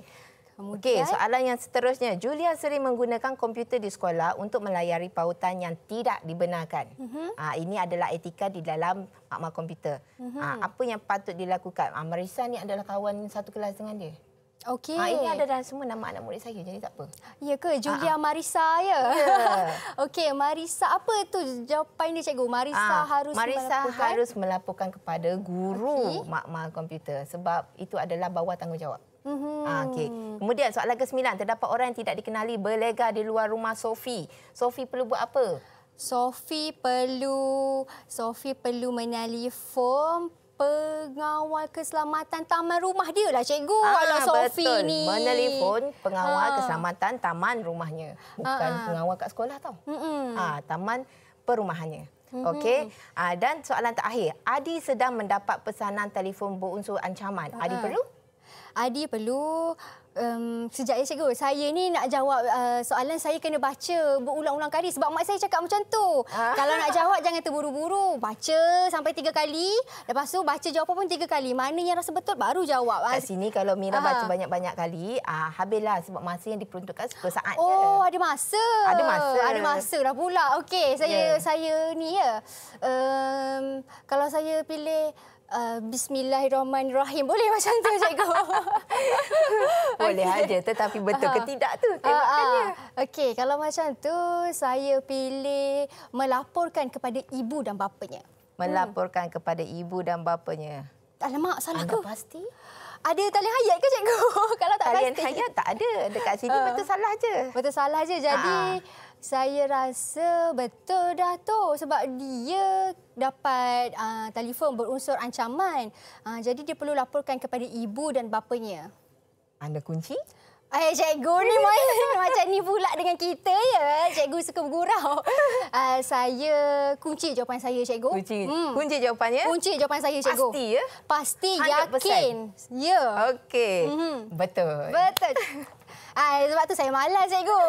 Okey, soalan yang seterusnya. Julia sering menggunakan komputer di sekolah untuk melayari pautan yang tidak dibenarkan. Uh -huh. ha, ini adalah etika di dalam makmal komputer. Uh -huh. ha, apa yang patut dilakukan? Ha, ah, Marisa ni adalah kawan satu kelas dengan dia. Okey. Ha, ini ada dalam semua nama anak murid saya jadi tak apa. Ya ke Julia Ha-ha. Ah. Marisa ya. Ya. Yeah. Okey, Marisa apa tu jawapan dia cikgu? Marisa ha, ah, harus Marisa melaporkan. harus melaporkan kepada guru okay. makmal komputer sebab itu adalah bawah tanggungjawab. Mm-hmm. Ha, okay. Kemudian soalan ke-9 terdapat orang yang tidak dikenali berlegar di luar rumah Sofi. Sofi perlu buat apa? Sofi perlu Sofi perlu menali form pengawal keselamatan taman rumah dia lah cikgu. Ah, Alah, Sofi betul. ni. Menelepon pengawal ha. keselamatan taman rumahnya. Bukan ha. pengawal kat sekolah tau. Mm-hmm. Ah, taman perumahannya. Okey. Ah, dan soalan terakhir. Adi sedang mendapat pesanan telefon berunsur ancaman. Ha. Adi perlu? Adi perlu um, sejak ya cikgu saya ni nak jawab uh, soalan saya kena baca berulang-ulang kali sebab mak saya cakap macam tu. Ha? Kalau nak jawab jangan terburu-buru, baca sampai tiga kali, lepas tu baca jawapan pun tiga kali. Mana yang rasa betul baru jawab. Kat sini kalau Mira ha. baca ah. banyak-banyak kali, uh, habislah sebab masa yang diperuntukkan satu saat Oh, je. ada masa. Ada masa. Ada masa dah pula. Okey, saya yeah. saya ni ya. Um, kalau saya pilih Uh, bismillahirrahmanirrahim. Boleh macam tu, cikgu? Boleh okay. aja, tetapi betul uh, ke tidak tu? Tengoknya. Ah, ah. Uh, uh, Okay kalau macam tu saya pilih melaporkan kepada ibu dan bapanya. Melaporkan hmm. kepada ibu dan bapanya. Alamak, salah ke? pasti. Ada tali hayat ke, cikgu? kalau tak talian pasti. Talian hayat tak ada. Dekat sini uh, betul salah aja. Betul salah aja Jadi uh saya rasa betul dah tu sebab dia dapat uh, telefon berunsur ancaman. Uh, jadi dia perlu laporkan kepada ibu dan bapanya. Anda kunci? Ay, eh, cikgu ni macam ni pula dengan kita ya. Cikgu suka bergurau. Uh, saya kunci jawapan saya cikgu. Kunci. Hmm. Kunci jawapannya? Kunci jawapan saya cikgu. Pasti ya? Pasti 100%. yakin. Ya. Okey. Mm-hmm. Betul. Betul. Ay, sebab tu saya malas, cikgu.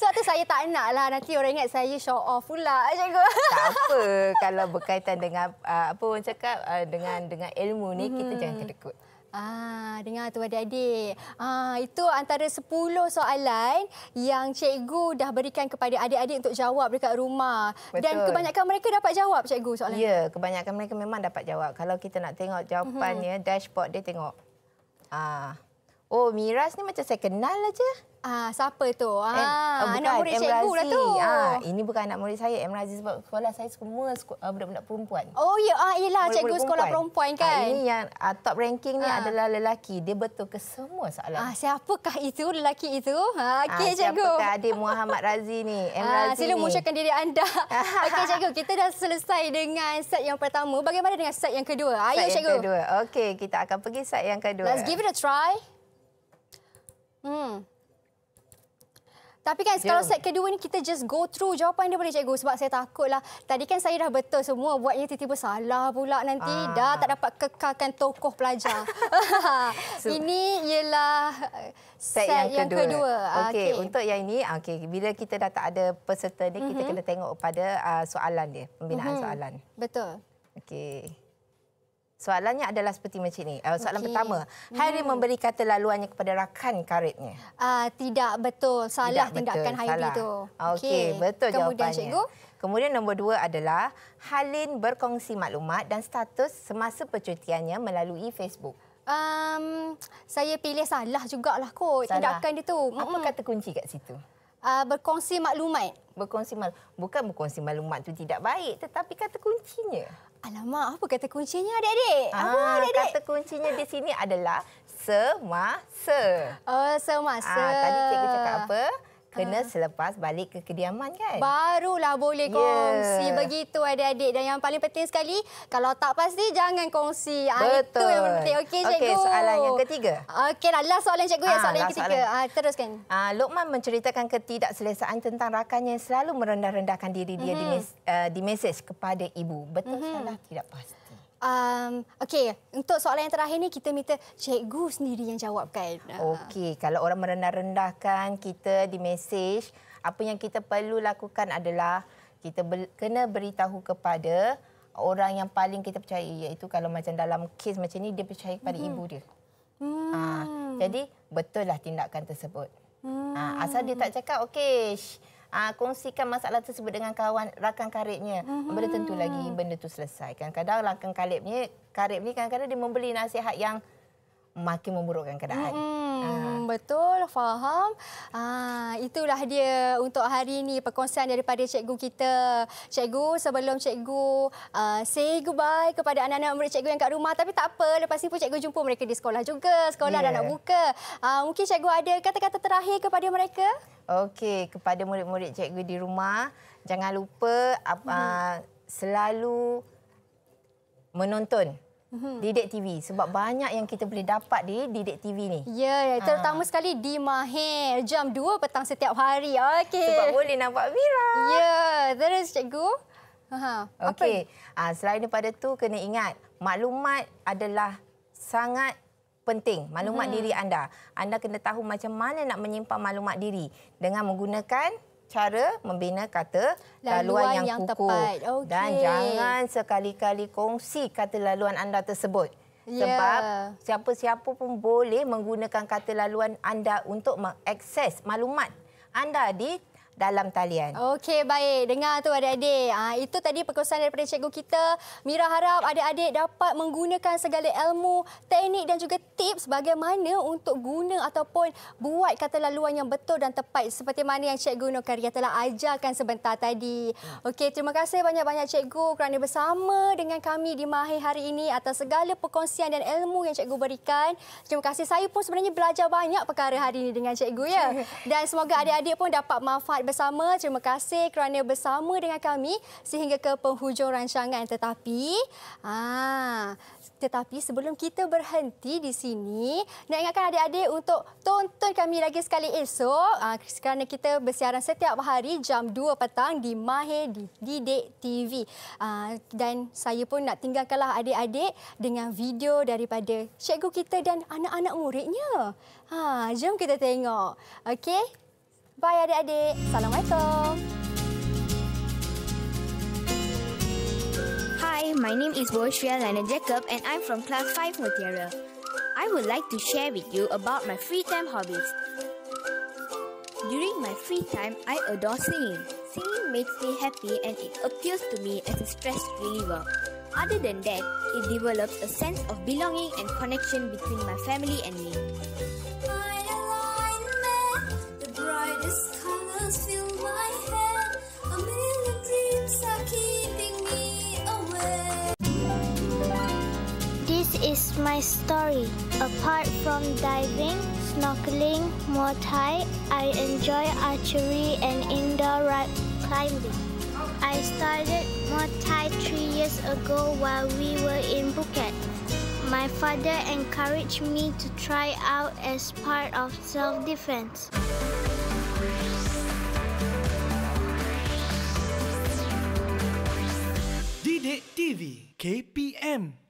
sebab tu saya tak nak lah nanti orang ingat saya show off pula, cikgu. tak apa. Kalau berkaitan dengan uh, apa orang cakap, uh, dengan dengan ilmu ni, hmm. kita mhm. jangan terdekut. Ah, dengar tu adik-adik. Ah, itu antara 10 soalan yang cikgu dah berikan kepada adik-adik untuk jawab dekat rumah. Betul. Dan kebanyakan mereka dapat jawab cikgu soalan. Ya, kebanyakan mereka memang dapat jawab. Kalau kita nak tengok jawapannya, mm-hmm. dashboard dia tengok. Ah, Oh, Miras ni macam saya kenal aja. Ah, siapa tu? Kan? Ah, eh, anak murid Cikgu lah tu. Ah, ini bukan anak murid saya, M. Razi sebab sekolah saya semua uh, budak-budak perempuan. Oh, ya. Ah, yelah, Cikgu murid sekolah perempuan, ah, kan? Ah, ini yang uh, top ranking ni ah. adalah lelaki. Dia betul ke semua soalan. Ah, siapakah itu lelaki itu? Ah, okay, ah, siapakah Cikgu. Siapakah adik Muhammad Razi ni? M. Ah, Razi sila musyarkan diri anda. Okey, Cikgu. Kita dah selesai dengan set yang pertama. Bagaimana dengan set yang kedua? Ayuh, set yang kedua. Okey, kita akan pergi set yang kedua. Let's give it a try. Hmm. Tapi guys, yeah. kalau ya. set kedua ni kita just go through jawapan dia boleh cikgu sebab saya takutlah. Tadi kan saya dah betul semua buatnya tiba-tiba salah pula nanti ah. dah tak dapat kekalkan tokoh pelajar. so, ini ialah uh, set, set yang, yang kedua. kedua. Ah, okey, okay. untuk yang ini okey, bila kita dah tak ada peserta ni mm -hmm. kita mhm. kena tengok pada uh, soalan dia, pembinaan mm -hmm. soalan. Betul. Okey. Soalannya adalah seperti macam ni. Eh, soalan okay. pertama, Hairi hmm. memberi kata laluannya kepada rakan karetnya. Uh, tidak betul. Salah tidak tindakan Hairi itu. Okey, okay. betul Kemudian jawapannya. Kemudian cikgu. Kemudian nombor dua adalah Halin berkongsi maklumat dan status semasa percutiannya melalui Facebook. Um, saya pilih salah jugalah kot salah. tindakan dia tu. Apa kata kunci kat situ? Uh, berkongsi maklumat. Berkongsi mal bukan berkongsi maklumat tu tidak baik tetapi kata kuncinya. Alamak, apa kata kuncinya adik-adik? Ah, apa adik-adik? Kata kuncinya di sini adalah semasa. Oh, semasa. Ah, tadi cikgu cakap apa? kena hmm. selepas balik ke kediaman kan? Barulah boleh ya. kongsi yeah. begitu adik-adik. Dan yang paling penting sekali, kalau tak pasti jangan kongsi. Betul. Ah, ha, itu yang penting. Okey, cikgu. Okey, soalan yang ketiga. Okeylah, last soalan cikgu ya. Ha, soalan yang ketiga. Soalan. Ha, teruskan. Ha, Lokman menceritakan ketidakselesaan tentang rakannya yang selalu merendah-rendahkan diri dia mm -hmm. di, mes uh, di mesej kepada ibu. Betul mm -hmm. salah? Tidak pasti. Um, Okey, untuk soalan yang terakhir ni kita minta cikgu sendiri yang jawabkan. Ah. Okey, kalau orang merendah-rendahkan kita di mesej, apa yang kita perlu lakukan adalah kita ber- kena beritahu kepada orang yang paling kita percaya iaitu kalau macam dalam kes macam ni dia percaya kepada mm-hmm. ibu dia. Hmm. Ha, jadi betullah tindakan tersebut. Hmm. Ha, asal dia tak cakap okey uh, kongsikan masalah tersebut dengan kawan rakan karibnya. Mm-hmm. Benda tentu lagi benda tu selesai. Kadang-kadang rakan karibnya, karib ni kadang-kadang dia membeli nasihat yang makin memburukkan keadaan. Mm-hmm. Hmm, ah. betul, faham. Ha, itulah dia untuk hari ini perkongsian daripada cikgu kita. Cikgu, sebelum cikgu uh, say goodbye kepada anak-anak murid cikgu yang kat rumah. Tapi tak apa, lepas ini pun cikgu jumpa mereka di sekolah juga. Sekolah yeah. dah nak buka. Uh, mungkin cikgu ada kata-kata terakhir kepada mereka? Okey, kepada murid-murid cikgu di rumah, jangan lupa uh, selalu menonton. Mm-hmm. Didik TV sebab banyak yang kita boleh dapat di Didik TV ni. Ya, yeah, ya, terutama ha. sekali di Mahir jam 2 petang setiap hari. Okey. Sebab boleh nampak Mira. Ya, yeah. terus cikgu. Ha. Okey. Ha, selain daripada tu kena ingat maklumat adalah sangat penting maklumat hmm. diri anda. Anda kena tahu macam mana nak menyimpan maklumat diri dengan menggunakan cara membina kata laluan, laluan yang, yang kukuh. Okay. Dan jangan sekali-kali kongsi kata laluan anda tersebut. Ya. Sebab siapa-siapa pun boleh menggunakan kata laluan anda untuk mengakses maklumat anda di dalam talian. Okey, baik. Dengar tu adik-adik. Ha, itu tadi perkongsian daripada cikgu kita. Mira harap adik-adik dapat menggunakan segala ilmu, teknik dan juga tips bagaimana untuk guna ataupun buat kata laluan yang betul dan tepat seperti mana yang cikgu Nokaria telah ajarkan sebentar tadi. Okey, terima kasih banyak-banyak cikgu kerana bersama dengan kami di Mahir hari ini atas segala perkongsian dan ilmu yang cikgu berikan. Terima kasih. Saya pun sebenarnya belajar banyak perkara hari ini dengan cikgu. ya. Dan semoga adik-adik pun dapat manfaat bersama. Terima kasih kerana bersama dengan kami sehingga ke penghujung rancangan. Tetapi, ah, tetapi sebelum kita berhenti di sini, nak ingatkan adik-adik untuk tonton kami lagi sekali esok aa, ah, kerana kita bersiaran setiap hari jam 2 petang di Mahir di Didik TV. Aa, ah, dan saya pun nak tinggalkanlah adik-adik dengan video daripada cikgu kita dan anak-anak muridnya. Ha, jom kita tengok. Okey? Bye adik-adik. Assalamualaikum. Hi, my name is Boshria Lina Jacob and I'm from Class 5 Mutiara. I would like to share with you about my free time hobbies. During my free time, I adore singing. Singing makes me happy and it appeals to me as a stress reliever. Other than that, it develops a sense of belonging and connection between my family and me brightest colors fill my head. A million dreams are keeping me This is my story. Apart from diving, snorkeling, Muay Thai, I enjoy archery and indoor rock climbing. I started Muay Thai three years ago while we were in Phuket. My father encouraged me to try out as part of self-defense. Sidik TV KPM